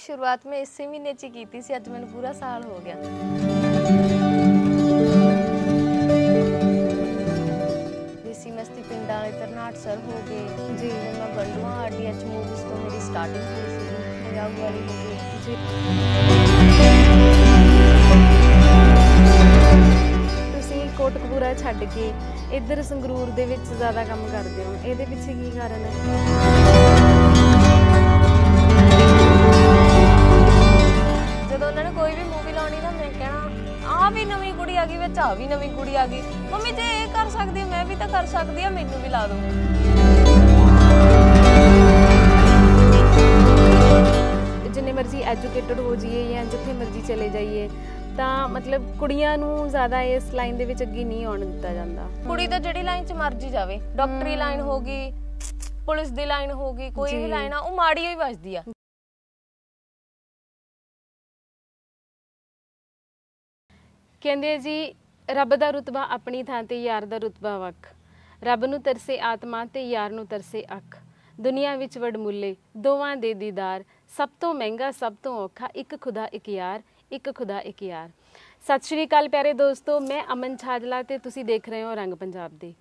ਸ਼ੁਰੂਆਤ ਮੈਂ ਇਸੇ ਮਹੀਨੇ 'ਚ ਕੀਤੀ ਸੀ ਅੱਜ ਮੈਨੂੰ ਪੂਰਾ ਸਾਲ ਹੋ ਗਿਆ ਜਿਸੀ ਮਸਤੀ ਪਿੰਡਾਂ ਦੇ ਤਰਨਾਟ ਸਰ ਹੋ ਗਏ ਜੀ ਮੈਂ ਗੰਡੂਆਂ ਆਰਡੀਐਚ ਮੂਵੀਜ਼ ਤੋਂ ਮੇਰੀ ਸਟਾਰਟਿੰਗ ਹੋਈ ਸੀ ਪੰਜਾਬ ਵਾਲੀ ਮੂਵੀ ਜੀ ਤੁਸੀਂ ਕੋਟਕਪੂਰਾ ਛੱਡ ਕੇ ਇੱਧਰ ਸੰਗਰੂਰ ਦੇ ਵਿੱਚ ਜ਼ਿਆਦਾ ਕੰਮ ਕਰਦੇ ਹੋ ਇਹਦੇ ਪਿੱਛੇ ਕੀ ਕਾਰਨ ਹੈ ਆ ਗਈ ਵਿੱਚ ਆ ਵੀ ਨਵੀਂ ਕੁੜੀ ਆ ਗਈ ਮੰਮੀ ਜੇ ਇਹ ਕਰ ਸਕਦੀ ਮੈਂ ਵੀ ਤਾਂ ਕਰ ਸਕਦੀ ਆ ਮੈਨੂੰ ਵੀ ਲਾ ਦੋ ਜਿੰਨੇ ਮਰਜ਼ੀ ਐਜੂਕੇਟਡ ਹੋ ਜਾਈਏ ਜਾਂ ਜਿੱਥੇ ਮਰਜ਼ੀ ਚਲੇ ਜਾਈਏ ਤਾਂ ਮਤਲਬ ਕੁੜੀਆਂ ਨੂੰ ਜ਼ਿਆਦਾ ਇਸ ਲਾਈਨ ਦੇ ਵਿੱਚ ਅੱਗੇ ਨਹੀਂ ਆਉਣ ਦਿੱਤਾ ਜਾਂਦਾ ਕੁੜੀ ਤਾਂ ਜਿਹੜੀ ਲਾਈਨ 'ਚ ਮਰਜ਼ੀ ਜਾਵੇ ਡਾਕਟਰੀ ਲਾਈਨ ਹੋਗੀ ਪੁਲਿਸ ਦੀ ਲਾਈਨ ਹੋਗੀ ਕੋਈ ਵੀ ਲਾਈਨ ਆ ਉਹ ਮਾੜੀ ਹੀ ਵੱਜਦੀ ਆ ਕਹਿੰਦੇ ਜੀ ਰੱਬ ਦਾ ਰੁਤਬਾ ਆਪਣੀ ਥਾਂ ਤੇ ਯਾਰ ਦਾ ਰੁਤਬਾ ਵੱਖ ਰੱਬ ਨੂੰ ਤਰਸੇ ਆਤਮਾ ਤੇ ਯਾਰ ਨੂੰ ਤਰਸੇ ਅੱਖ ਦੁਨੀਆ ਵਿੱਚ ਵਡਮੁੱਲੇ ਦੋਵਾਂ ਦੇ ਦੀਦਾਰ ਸਭ ਤੋਂ ਮਹਿੰਗਾ ਸਭ ਤੋਂ ਔਖਾ ਇੱਕ ਖੁਦਾ ਇੱਕ ਯਾਰ ਇੱਕ ਖੁਦਾ ਇੱਕ ਯਾਰ ਸਤਿ ਸ਼੍ਰੀ ਅਕਾਲ ਪਿਆਰੇ ਦੋਸਤੋ ਮੈਂ ਅਮਨ ਛਾਜਲਾ ਤੇ ਤੁਸੀਂ ਦੇਖ ਰਹੇ ਹੋ ਰੰਗ ਪੰਜਾਬ ਦੇ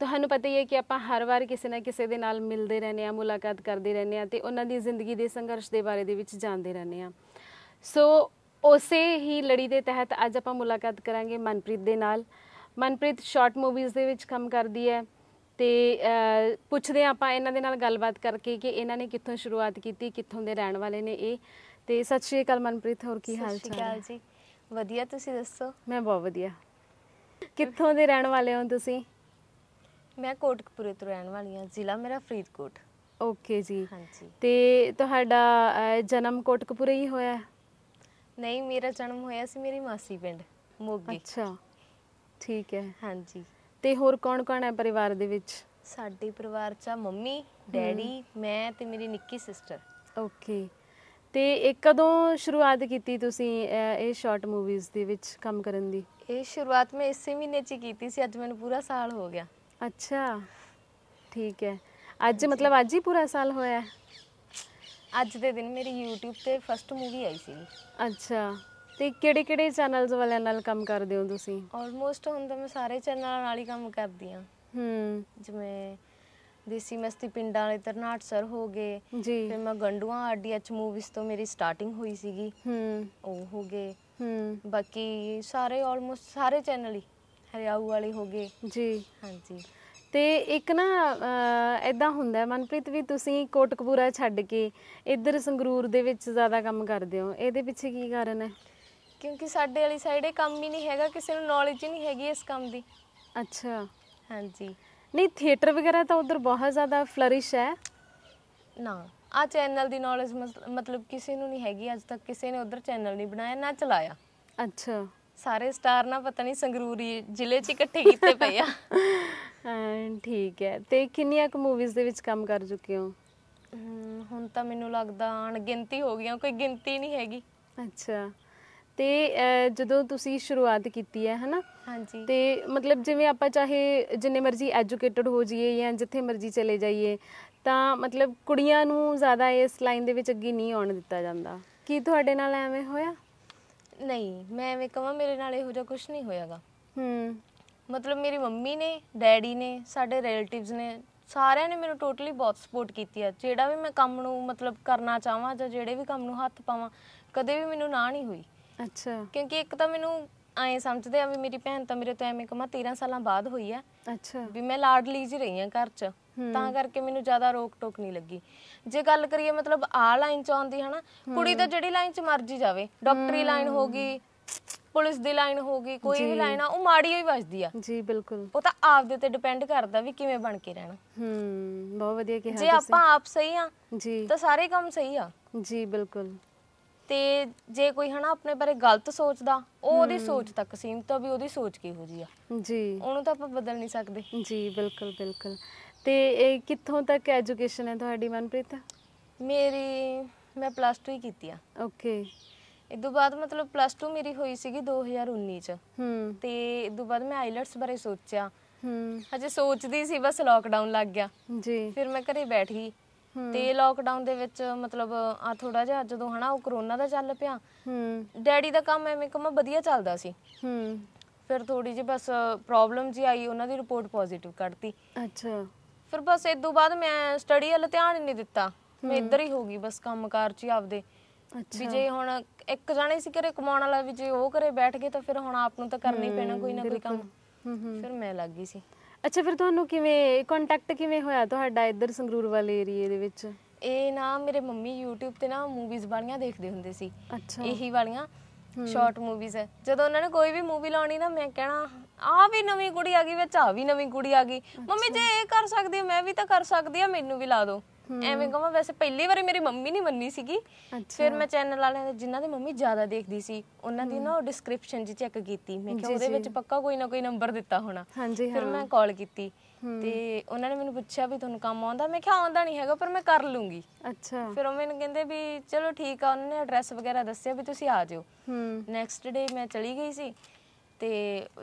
ਤੁਹਾਨੂੰ ਪਤਾ ਹੀ ਹੈ ਕਿ ਆਪਾਂ ਹਰ ਵਾਰ ਕਿਸੇ ਨਾ ਕਿਸੇ ਦੇ ਨਾਲ ਮਿਲਦੇ ਰਹਿੰਦੇ ਆ ਮੁਲਾਕਾਤ ਕਰਦੇ ਰਹਿੰਦੇ ਆ ਤੇ ਉਹਨਾਂ ਦੀ ਜ਼ਿੰਦਗੀ ਦੇ ਸੰਘਰਸ਼ ਦੇ ਬਾਰੇ ਦੇ ਵਿੱਚ ਜਾਣਦੇ ਰਹਿੰਦੇ ਆ ਸੋ ਉਸੇ ਹੀ ਲੜੀ ਦੇ ਤਹਿਤ ਅੱਜ ਆਪਾਂ ਮੁਲਾਕਾਤ ਕਰਾਂਗੇ ਮਨਪ੍ਰੀਤ ਦੇ ਨਾਲ ਮਨਪ੍ਰੀਤ ਸ਼ਾਰਟ ਮੂਵੀਜ਼ ਦੇ ਵਿੱਚ ਕੰਮ ਕਰਦੀ ਹੈ ਤੇ ਪੁੱਛਦੇ ਆਪਾਂ ਇਹਨਾਂ ਦੇ ਨਾਲ ਗੱਲਬਾਤ ਕਰਕੇ ਕਿ ਇਹਨਾਂ ਨੇ ਕਿੱਥੋਂ ਸ਼ੁਰੂਆਤ ਕੀਤੀ ਕਿੱਥੋਂ ਦੇ ਰਹਿਣ ਵਾਲੇ ਨੇ ਇਹ ਤੇ ਸਤਿ ਸ਼੍ਰੀ ਅਕਾਲ ਮਨਪ੍ਰੀਤ ਹੋਰ ਕੀ ਹਾਲ ਚਾਲ ਸਤਿ ਸ਼੍ਰੀ ਅਕਾਲ ਜੀ ਵਧੀਆ ਤੁਸੀਂ ਦੱਸੋ ਮੈਂ ਬਹੁਤ ਵਧੀਆ ਕਿੱਥੋਂ ਦੇ ਰਹਿਣ ਵਾਲੇ ਹੋ ਤੁਸੀਂ ਮੈਂ ਕੋਟਕਪੂਰੇ ਤੋਂ ਰਹਿਣ ਵਾਲੀ ਹਾਂ ਜ਼ਿਲ੍ਹਾ ਮੇਰਾ ਫਰੀਦਕੋਟ ਓਕੇ ਜੀ ਹਾਂਜੀ ਤੇ ਤੁਹਾਡਾ ਜਨਮ ਕੋਟਕਪੂਰੇ ਹੀ ਹੋਇਆ ਹੈ ਨਹੀਂ ਮੇਰਾ ਜਨਮ ਹੋਇਆ ਸੀ ਮੇਰੀ ਮਾਸੀ ਪਿੰਡ ਮੋਗੀ ਅੱਛਾ ਠੀਕ ਹੈ ਹਾਂਜੀ ਤੇ ਹੋਰ ਕੌਣ-ਕੌਣ ਹੈ ਪਰਿਵਾਰ ਦੇ ਵਿੱਚ ਸਾਡੇ ਪਰਿਵਾਰ 'ਚ ਮੰਮੀ ਡੈਡੀ ਮੈਂ ਤੇ ਮੇਰੀ ਨਿੱਕੀ ਸਿਸਟਰ ਓਕੇ ਤੇ ਇਹ ਕਦੋਂ ਸ਼ੁਰੂਆਤ ਕੀਤੀ ਤੁਸੀਂ ਇਹ ਸ਼ਾਰਟ ਮੂਵੀਜ਼ ਦੇ ਵਿੱਚ ਕੰਮ ਕਰਨ ਦੀ ਇਹ ਸ਼ੁਰੂਆਤ ਮੈਂ ਇਸੇ ਮਹੀਨੇ 'ਚ ਕੀਤੀ ਸੀ ਅੱਜ ਮੈਨੂੰ ਪੂਰਾ ਸਾਲ ਹੋ ਗਿਆ ਅੱਛਾ ਠੀਕ ਹੈ ਅੱਜ ਮਤਲਬ ਅੱਜ ਹੀ ਪੂਰਾ ਸਾਲ ਹੋਇਆ ਅੱਜ ਦੇ ਦਿਨ ਮੇਰੀ YouTube ਤੇ ਫਰਸਟ ਮੂਵੀ ਆਈ ਸੀ ਅੱਛਾ ਤੇ ਕਿਹੜੇ ਕਿਹੜੇ ਚੈਨਲਸ ਵਾਲਿਆਂ ਨਾਲ ਕੰਮ ਕਰਦੇ ਹੋ ਤੁਸੀਂ ਆਲਮੋਸਟ ਹੁਣ ਤਾਂ ਮੈਂ ਸਾਰੇ ਚੈਨਲਾਂ ਨਾਲ ਹੀ ਕੰਮ ਕਰਦੀ ਆ ਹੂੰ ਜਿਵੇਂ ਦੇਸੀ ਮਸਤੀ ਪਿੰਡਾਂ ਵਾਲੇ ਤਰਨਾਟ ਸਰ ਹੋ ਗਏ ਜੀ ਫਿਰ ਮੈਂ ਗੰਡੂਆਂ ਆਰਡੀਐਚ ਮੂਵੀਜ਼ ਤੋਂ ਮੇਰੀ ਸਟਾਰਟਿੰਗ ਹੋਈ ਸੀਗੀ ਹੂੰ ਉਹ ਹੋ ਗਏ ਹੂੰ ਬਾਕੀ ਸਾਰੇ ਆਲਮੋਸਟ ਸਾਰੇ ਚੈਨਲ ਹੀ ਹਰਿਆਊ ਵਾਲੇ ਹੋ ਗਏ ਜੀ ਹਾਂਜੀ ਤੇ ਇੱਕ ਨਾ ਐਦਾਂ ਹੁੰਦਾ ਮਨਪ੍ਰੀਤ ਵੀ ਤੁਸੀਂ ਕੋਟਕਪੂਰਾ ਛੱਡ ਕੇ ਇੱਧਰ ਸੰਗਰੂਰ ਦੇ ਵਿੱਚ ਜ਼ਿਆਦਾ ਕੰਮ ਕਰਦੇ ਹੋ ਇਹਦੇ ਪਿੱਛੇ ਕੀ ਕਾਰਨ ਹੈ ਕਿਉਂਕਿ ਸਾਡੇ ਵਾਲੀ ਸਾਈਡ ਇਹ ਕੰਮ ਹੀ ਨਹੀਂ ਹੈਗਾ ਕਿਸੇ ਨੂੰ ਨੌਲੇਜ ਹੀ ਨਹੀਂ ਹੈਗੀ ਇਸ ਕੰਮ ਦੀ ਅੱਛਾ ਹਾਂਜੀ ਨਹੀਂ ਥੀਏਟਰ ਵਗੈਰਾ ਤਾਂ ਉਧਰ ਬਹੁਤ ਜ਼ਿਆਦਾ ਫਲਰਿਸ਼ ਹੈ ਨਾ ਆ ਚੈਨਲ ਦੀ ਨੌਲੇਜ ਮਤਲਬ ਕਿਸੇ ਨੂੰ ਨਹੀਂ ਹੈਗੀ ਅੱਜ ਤੱਕ ਕਿਸੇ ਨੇ ਉਧਰ ਚੈਨਲ ਨਹੀਂ ਬਣਾਇਆ ਨਾ ਚਲਾਇਆ ਅੱਛਾ ਸਾਰੇ ਸਟਾਰ ਨਾ ਪਤਾ ਨਹੀਂ ਸੰਗਰੂਰੀ ਜ਼ਿਲ੍ਹੇ 'ਚ ਇਕੱਠੇ ਕੀਤੇ ਪਏ ਆ ਠੀਕ ਹੈ ਤੇ ਕਿੰਨੀਆਂ ਕੁ ਮੂਵੀਜ਼ ਦੇ ਵਿੱਚ ਕੰਮ ਕਰ ਚੁੱਕੇ ਹੋ ਹੁਣ ਤਾਂ ਮੈਨੂੰ ਲੱਗਦਾ ਅਣਗਿਣਤੀ ਹੋ ਗਈਆਂ ਕੋਈ ਗਿਣਤੀ ਨਹੀਂ ਹੈਗੀ ਅੱਛਾ ਤੇ ਜਦੋਂ ਤੁਸੀਂ ਸ਼ੁਰੂਆਤ ਕੀਤੀ ਹੈ ਹਨਾ ਹਾਂਜੀ ਤੇ ਮਤਲਬ ਜਿਵੇਂ ਆਪਾਂ ਚਾਹੇ ਜਿੰਨੇ ਮਰਜ਼ੀ ਐਜੂਕੇਟਡ ਹੋ ਜਾਈਏ ਜਾਂ ਜਿੱਥੇ ਮਰਜ਼ੀ ਚਲੇ ਜਾਈਏ ਤਾਂ ਮਤਲਬ ਕੁੜੀਆਂ ਨੂੰ ਜ਼ਿਆਦਾ ਇਸ ਲਾਈਨ ਦੇ ਵਿੱਚ ਅੱਗੇ ਨਹੀਂ ਆਉਣ ਦਿੱਤਾ ਜਾਂਦਾ ਕੀ ਤੁਹਾਡੇ ਨਾਲ ਐਵੇਂ ਹੋਇਆ ਨਹੀਂ ਮੈਂ ਐਵੇਂ ਕਹਾਂ ਮੇਰੇ ਨਾਲ ਇਹੋ ਜਿਹਾ ਕੁਝ ਨਹੀਂ ਹੋਇਆਗਾ ਹੂੰ ਮਤਲਬ ਮੇਰੀ ਮੰਮੀ ਨੇ ਡੈਡੀ ਨੇ ਸਾਡੇ ਰਿਲੇਟਿਵਸ ਨੇ ਸਾਰਿਆਂ ਨੇ ਮੈਨੂੰ ਟੋਟਲੀ ਬਹੁਤ ਸਪੋਰਟ ਕੀਤੀ ਆ ਜਿਹੜਾ ਵੀ ਮੈਂ ਕੰਮ ਨੂੰ ਮਤਲਬ ਕਰਨਾ ਚਾਹਾਂ ਜਾਂ ਜਿਹੜੇ ਵੀ ਕੰਮ ਨੂੰ ਹੱਥ ਪਾਵਾਂ ਕਦੇ ਵੀ ਮੈਨੂੰ ਨਾ ਨਹੀਂ ਹੋਈ ਅੱਛਾ ਕਿਉਂਕਿ ਇੱਕ ਤਾਂ ਮੈਨੂੰ ਆਏ ਸਮਝਦੇ ਆ ਵੀ ਮੇਰੀ ਭੈਣ ਤਾਂ ਮੇਰੇ ਤੋਂ ਐਵੇਂ ਕਮਾ 13 ਸਾਲਾਂ ਬਾਅਦ ਹੋਈ ਆ ਅੱਛਾ ਵੀ ਮੈਂ ਲਾਡਲੀ ਜੀ ਰਹੀ ਆ ਘਰ 'ਚ ਤਾਂ ਕਰਕੇ ਮੈਨੂੰ ਜ਼ਿਆਦਾ ਰੋਕ ਟੋਕ ਨਹੀਂ ਲੱਗੀ ਜੇ ਗੱਲ ਕਰੀਏ ਮਤਲਬ ਆ ਲਾਈਨ 'ਚ ਆਉਂਦੀ ਹਨਾ ਕੁੜੀ ਤਾਂ ਜਿਹੜੀ ਲਾਈਨ 'ਚ ਮਰਜੀ ਜਾਵੇ ਡਾਕਟਰੀ ਲਾਈਨ ਹੋਗੀ ਪੁਲਿਸ ਦੀ ਲਾਈਨ ਹੋ ਗਈ ਕੋਈ ਵੀ ਲਾਈਨ ਆ ਉਹ ਮਾੜੀ ਹੀ ਵੱਜਦੀ ਆ ਜੀ ਬਿਲਕੁਲ ਉਹ ਤਾਂ ਆਪਦੇ ਤੇ ਡਿਪੈਂਡ ਕਰਦਾ ਵੀ ਕਿਵੇਂ ਬਣ ਕੇ ਰਹਿਣਾ ਹੂੰ ਬਹੁਤ ਵਧੀਆ ਕਿਹਾ ਤੁਸੀਂ ਆਪਾਂ ਆਪ ਸਹੀ ਆ ਜੀ ਤਾਂ ਸਾਰੇ ਕੰਮ ਸਹੀ ਆ ਜੀ ਬਿਲਕੁਲ ਤੇ ਜੇ ਕੋਈ ਹਨਾ ਆਪਣੇ ਬਾਰੇ ਗਲਤ ਸੋਚਦਾ ਉਹ ਉਹਦੀ ਸੋਚ ਤੱਕ ਸੀਮਤ ਆ ਵੀ ਉਹਦੀ ਸੋਚ ਕੀ ਹੋ ਜੀ ਆ ਜੀ ਉਹਨੂੰ ਤਾਂ ਆਪਾਂ ਬਦਲ ਨਹੀਂ ਸਕਦੇ ਜੀ ਬਿਲਕੁਲ ਬਿਲਕੁਲ ਤੇ ਇਹ ਕਿੱਥੋਂ ਤੱਕ ਐਜੂਕੇਸ਼ਨ ਹੈ ਤੁਹਾਡੀ ਮਨਪ੍ਰੀਤ ਮੇਰੀ ਮੈਂ ਪਲੱਸ 2 ਹੀ ਕੀਤੀ ਆ ਓਕੇ ਇਦੋਂ ਬਾਅਦ ਮਤਲਬ ਪਲੱਸ 2 ਮੇਰੀ ਹੋਈ ਸੀਗੀ 2019 ਚ ਹੂੰ ਤੇ ਇਦੋਂ ਬਾਅਦ ਮੈਂ ਆਈਲੈਟਸ ਬਾਰੇ ਸੋਚਿਆ ਹੂੰ ਅਜੇ ਸੋਚਦੀ ਸੀ ਬਸ ਲੋਕਡਾਊਨ ਲੱਗ ਗਿਆ ਜੀ ਫਿਰ ਮੈਂ ਘਰੇ ਬੈਠ ਗਈ ਤੇ ਲੋਕਡਾਊਨ ਦੇ ਵਿੱਚ ਮਤਲਬ ਆ ਥੋੜਾ ਜਿਹਾ ਜਦੋਂ ਹਨਾ ਉਹ ਕਰੋਨਾ ਦਾ ਚੱਲ ਪਿਆ ਹੂੰ ਡੈਡੀ ਦਾ ਕੰਮ ਐਵੇਂ ਕੰਮ ਵਧੀਆ ਚੱਲਦਾ ਸੀ ਹੂੰ ਫਿਰ ਥੋੜੀ ਜਿਹੀ ਬਸ ਪ੍ਰੋਬਲਮ ਜੀ ਆਈ ਉਹਨਾਂ ਦੀ ਰਿਪੋਰਟ ਪੋਜ਼ਿਟਿਵ ਕੱਢਤੀ ਅੱਛਾ ਫਿਰ ਬਸ ਇਸ ਤੋਂ ਬਾਅਦ ਮੈਂ ਸਟੱਡੀ ਵੱਲ ਧਿਆਨ ਨਹੀਂ ਦਿੱਤਾ ਮੈਂ ਇੱਧਰ ਹੀ ਹੋ ਗਈ ਬਸ ਕੰਮਕਾਰ ਚ ਹੀ ਆਪਦੇ ਵੀ ਜੇ ਹੁਣ ਇੱਕ ਜਾਣੇ ਸੀ ਕਰੇ ਕਮਾਉਣ ਵਾਲਾ ਵੀ ਜੇ ਉਹ ਕਰੇ ਬੈਠ ਗਏ ਤਾਂ ਫਿਰ ਹੁਣ ਆਪ ਨੂੰ ਤਾਂ ਕਰਨਾ ਹੀ ਪੈਣਾ ਕੋਈ ਨਾ ਕੋਈ ਕੰਮ ਫਿਰ ਮੈਂ ਲੱਗ ਗਈ ਸੀ ਅੱਛਾ ਫਿਰ ਤੁਹਾਨੂੰ ਕਿਵੇਂ ਕੰਟੈਕਟ ਕਿਵੇਂ ਹੋਇਆ ਤੁਹਾਡਾ ਇੱਧਰ ਸੰਗਰੂਰ ਵਾਲੇ ਏਰੀਏ ਦੇ ਵਿੱਚ ਇਹ ਨਾ ਮੇਰੇ ਮੰਮੀ YouTube ਤੇ ਨਾ ਮੂਵੀਜ਼ ਵਾਲੀਆਂ ਦੇਖਦੇ ਹੁੰਦੇ ਸੀ ਇਹੀ ਵਾਲੀਆਂ ਸ਼ਾਰਟ ਮੂਵੀਜ਼ ਹੈ ਜਦੋਂ ਉਹਨਾਂ ਨੇ ਕੋਈ ਵੀ ਮੂਵੀ ਲਾਉਣੀ ਨਾ ਮੈਂ ਕਹਿਣਾ ਆ ਵੀ ਨਵੀਂ ਕੁੜੀ ਆ ਗਈ ਵਿੱਚ ਆ ਵੀ ਨਵੀਂ ਕੁੜੀ ਆ ਗਈ ਮੰਮੀ ਜੇ ਇਹ ਕਰ ਸਕਦੀ ਮੈਂ ਵੀ ਤਾਂ ਕਰ ਸਕਦੀ ਆ ਮੈਨੂੰ ਵੀ ਲਾ ਦਿਓ ਐਵੇਂ ਕਹਾਂ ਵੈਸੇ ਪਹਿਲੀ ਵਾਰੀ ਮੇਰੀ ਮੰਮੀ ਨਹੀਂ ਮੰਨੀ ਸੀਗੀ ਫਿਰ ਮੈਂ ਚੈਨਲ ਵਾਲਿਆਂ ਦੇ ਜਿਨ੍ਹਾਂ ਦੀ ਮੰਮੀ ਜ਼ਿਆਦਾ ਦੇਖਦੀ ਸੀ ਉਹਨਾਂ ਦੀ ਨਾ ਉਹ ਡਿਸਕ੍ਰਿਪਸ਼ਨ ਜੀ ਚੈੱਕ ਕੀਤੀ ਮੈਂ ਕਿਹਾ ਉਹਦੇ ਵਿੱਚ ਪੱਕਾ ਕੋਈ ਨਾ ਕੋਈ ਨੰਬਰ ਦਿੱਤਾ ਹੋਣਾ ਫਿਰ ਮੈਂ ਕਾਲ ਕੀਤੀ ਤੇ ਉਹਨਾਂ ਨੇ ਮੈਨੂੰ ਪੁੱਛਿਆ ਵੀ ਤੁਹਾਨੂੰ ਕੰਮ ਆਉਂਦਾ ਮੈਂ ਕਿਹਾ ਆਉਂਦਾ ਨਹੀਂ ਹੈਗਾ ਪਰ ਮੈਂ ਕਰ ਲੂੰਗੀ ਅੱਛਾ ਫਿਰ ਉਹ ਮੈਨੂੰ ਕਹਿੰਦੇ ਵੀ ਚਲੋ ਠੀਕ ਆ ਉਹਨਾਂ ਨੇ ਐਡਰੈਸ ਵਗੈਰਾ ਦੱਸਿਆ ਵੀ ਤੁਸੀਂ ਆ ਜਿਓ ਨੈਕਸਟ ਡੇ ਮੈਂ ਚਲੀ ਗਈ ਸੀ ਤੇ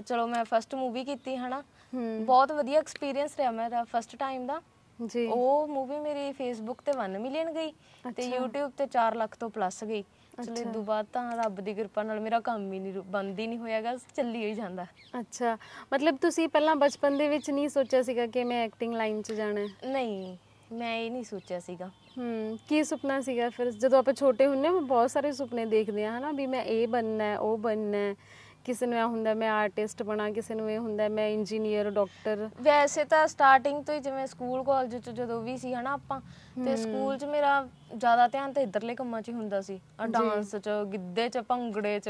ਚਲੋ ਮੈਂ ਫਸਟ ਮੂਵੀ ਕੀਤੀ ਹਨਾ ਬਹੁਤ ਵਧੀਆ ਐਕਸਪੀਰੀਅੰਸ ਰਿਹਾ ਮੇਰਾ ਫਸਟ ਟਾਈਮ ਦਾ ਜੀ ਉਹ ਮੂਵੀ ਮੇਰੀ ਫੇਸਬੁੱਕ ਤੇ 1 ਮਿਲੀਅਨ ਗਈ ਤੇ YouTube ਤੇ 4 ਲੱਖ ਤੋਂ ਪਲੱਸ ਗਈ ਚਲੇ ਇਦੋਂ ਬਾਅਦ ਤਾਂ ਰੱਬ ਦੀ ਕਿਰਪਾ ਨਾਲ ਮੇਰਾ ਕੰਮ ਹੀ ਨਹੀਂ ਬੰਦ ਹੀ ਨਹੀਂ ਹੋਇਆਗਾ ਚੱਲੀ ਹੀ ਜਾਂਦਾ ਅੱਛਾ ਮਤਲਬ ਤੁਸੀਂ ਪਹਿਲਾਂ ਬਚਪਨ ਦੇ ਵਿੱਚ ਨਹੀਂ ਸੋਚਿਆ ਸੀਗਾ ਕਿ ਮੈਂ ਐਕਟਿੰਗ ਲਾਈਨ 'ਚ ਜਾਣਾ ਨਹੀਂ ਮੈਂ ਇਹ ਨਹੀਂ ਸੋਚਿਆ ਸੀਗਾ ਹੂੰ ਕੀ ਸੁਪਨਾ ਸੀਗਾ ਫਿਰ ਜਦੋਂ ਆਪਾਂ ਛੋਟੇ ਹੁੰਨੇ ਬਹੁਤ ਸਾਰੇ ਸੁਪਨੇ ਦੇਖਦੇ ਆ ਹਨਾ ਵੀ ਮੈਂ ਇਹ ਬੰਨਣਾ ਹੈ ਉਹ ਬੰਨਣਾ ਹੈ ਕਿਸੇ ਨੂੰ ਇਹ ਹੁੰਦਾ ਮੈਂ ਆਰਟਿਸਟ ਬਣਾ ਕਿਸੇ ਨੂੰ ਇਹ ਹੁੰਦਾ ਮੈਂ ਇੰਜੀਨੀਅਰ ਡਾਕਟਰ ਵੈਸੇ ਤਾਂ ਸਟਾਰਟਿੰਗ ਤੋਂ ਹੀ ਜਿਵੇਂ ਸਕੂਲ ਕਾਲਜ ਚ ਜਦੋਂ ਵੀ ਸੀ ਹਨਾ ਆਪਾਂ ਤੇ ਸਕੂਲ ਚ ਮੇਰਾ ਜ਼ਿਆਦਾ ਧਿਆਨ ਤਾਂ ਇਧਰਲੇ ਕੰਮਾਂ 'ਚ ਹੀ ਹੁੰਦਾ ਸੀ ਆ ਡਾਂਸ 'ਚ ਗਿੱਧੇ 'ਚ ਭੰਗੜੇ 'ਚ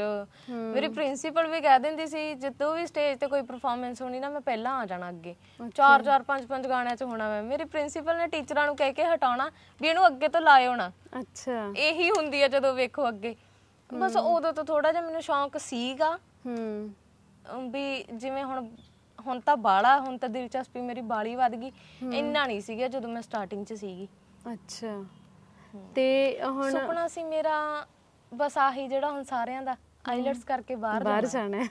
ਮੇਰੀ ਪ੍ਰਿੰਸੀਪਲ ਵੀ ਕਹਿ ਦਿੰਦੀ ਸੀ ਜਦੋਂ ਵੀ ਸਟੇਜ ਤੇ ਕੋਈ ਪਰਫਾਰਮੈਂਸ ਹੋਣੀ ਨਾ ਮੈਂ ਪਹਿਲਾਂ ਆ ਜਾਣਾ ਅੱਗੇ ਚਾਰ ਚਾਰ ਪੰਜ ਪੰਜ ਗਾਣਿਆਂ 'ਚ ਹੋਣਾ ਮੈਂ ਮੇਰੀ ਪ੍ਰਿੰਸੀਪਲ ਨੇ ਟੀਚਰਾਂ ਨੂੰ ਕਹਿ ਕੇ ਹਟਾਉਣਾ ਵੀ ਇਹਨੂੰ ਅੱਗੇ ਤੋਂ ਲਾਏ ਹੋਣਾ ਅੱਛਾ ਇਹੀ ਹੁੰਦੀ ਆ ਜਦੋਂ ਵੇਖੋ ਅੱਗੇ ਬਸ ਉਦੋਂ ਤੋਂ ਥੋੜਾ ਜਿਹਾ ਮੈਨੂੰ ਸ਼ੌਂਕ ਸੀਗਾ ਹੂੰ ਵੀ ਜਿਵੇਂ ਹੁਣ ਹੁਣ ਤਾਂ ਬਾਲਾ ਹੁਣ ਤਾਂ ਦਿਲਚਸਪੀ ਮੇਰੀ ਬਾਲੀ ਵੱਧ ਗਈ ਇੰਨਾ ਨਹੀਂ ਸੀਗਾ ਜਦੋਂ ਮੈਂ ਸਟਾਰਟਿੰਗ 'ਚ ਸੀਗੀ ਅੱਛਾ ਤੇ ਹੁਣ ਸੁਪਨਾ ਸੀ ਮੇਰਾ ਬਸ ਆਹੀ ਜਿਹੜਾ ਹੁਣ ਸਾਰਿਆਂ ਦਾ ਆਈਲਟਸ ਕਰਕੇ ਬਾਹਰ ਬਾਹਰ ਜਾਣਾ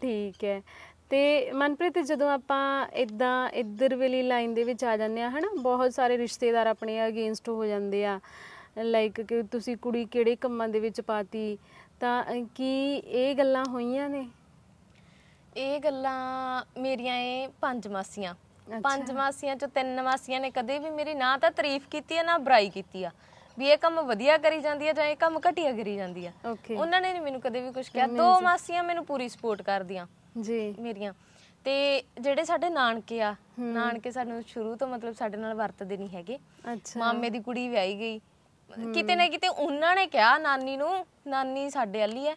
ਠੀਕ ਹੈ ਤੇ ਮਨਪ੍ਰੀਤ ਜਦੋਂ ਆਪਾਂ ਇਦਾਂ ਇੱਧਰ ਵਾਲੀ ਲਾਈਨ ਦੇ ਵਿੱਚ ਆ ਜਾਂਦੇ ਆ ਹਨਾ ਬਹੁਤ ਸਾਰੇ ਰਿਸ਼ਤੇਦਾਰ ਆਪਣੇ ਅਗੇਂਸਟ ਹੋ ਜਾਂਦੇ ਆ ਲਾਈਕ ਕਿ ਤੁਸੀਂ ਕੁੜੀ ਕਿਹੜੇ ਕੰਮਾਂ ਦੇ ਵਿੱਚ ਪਾਤੀ ਤਾਂ ਕੀ ਇਹ ਗੱਲਾਂ ਹੋਈਆਂ ਨੇ ਇਹ ਗੱਲਾਂ ਮੇਰੀਆਂ ਇਹ ਪੰਜ ਮਾਸੀਆਂ ਪੰਜ ਮਾਸੀਆਂ ਚੋਂ ਤਿੰਨ ਮਾਸੀਆਂ ਨੇ ਕਦੇ ਵੀ ਮੇਰੀ ਨਾ ਤਾਂ ਤਾਰੀਫ ਕੀਤੀ ਐ ਨਾ ਬੁਰਾਈ ਕੀਤੀ ਆ ਵੀ ਇਹ ਕੰਮ ਵਧੀਆ ਕਰੀ ਜਾਂਦੀ ਆ ਜਾਂ ਇਹ ਕੰਮ ਘਟੀਆ ਕਰੀ ਜਾਂਦੀ ਆ ਉਹਨਾਂ ਨੇ ਮੈਨੂੰ ਕਦੇ ਵੀ ਕੁਝ ਕਿਹਾ ਦੋ ਮਾਸੀਆਂ ਮੈਨੂੰ ਪੂਰੀ ਸਪੋਰਟ ਕਰਦੀਆਂ ਜੀ ਮੇਰੀਆਂ ਤੇ ਜਿਹੜੇ ਸਾਡੇ ਨਾਨਕੇ ਆ ਨਾਨਕੇ ਸਾਨੂੰ ਸ਼ੁਰੂ ਤੋਂ ਮਤਲਬ ਸਾਡੇ ਨਾਲ ਵਰਤਦੇ ਨਹੀਂ ਹੈਗੇ ਅੱਛਾ ਮਾਮੇ ਦੀ ਕੁੜੀ ਵਿਆਹੀ ਗਈ ਕਿਤੇ ਨਾ ਕਿਤੇ ਉਹਨਾਂ ਨੇ ਕਿਹਾ ਨਾਨੀ ਨੂੰ ਨਾਨੀ ਸਾਡੇ ਵਾਲੀ ਹੈ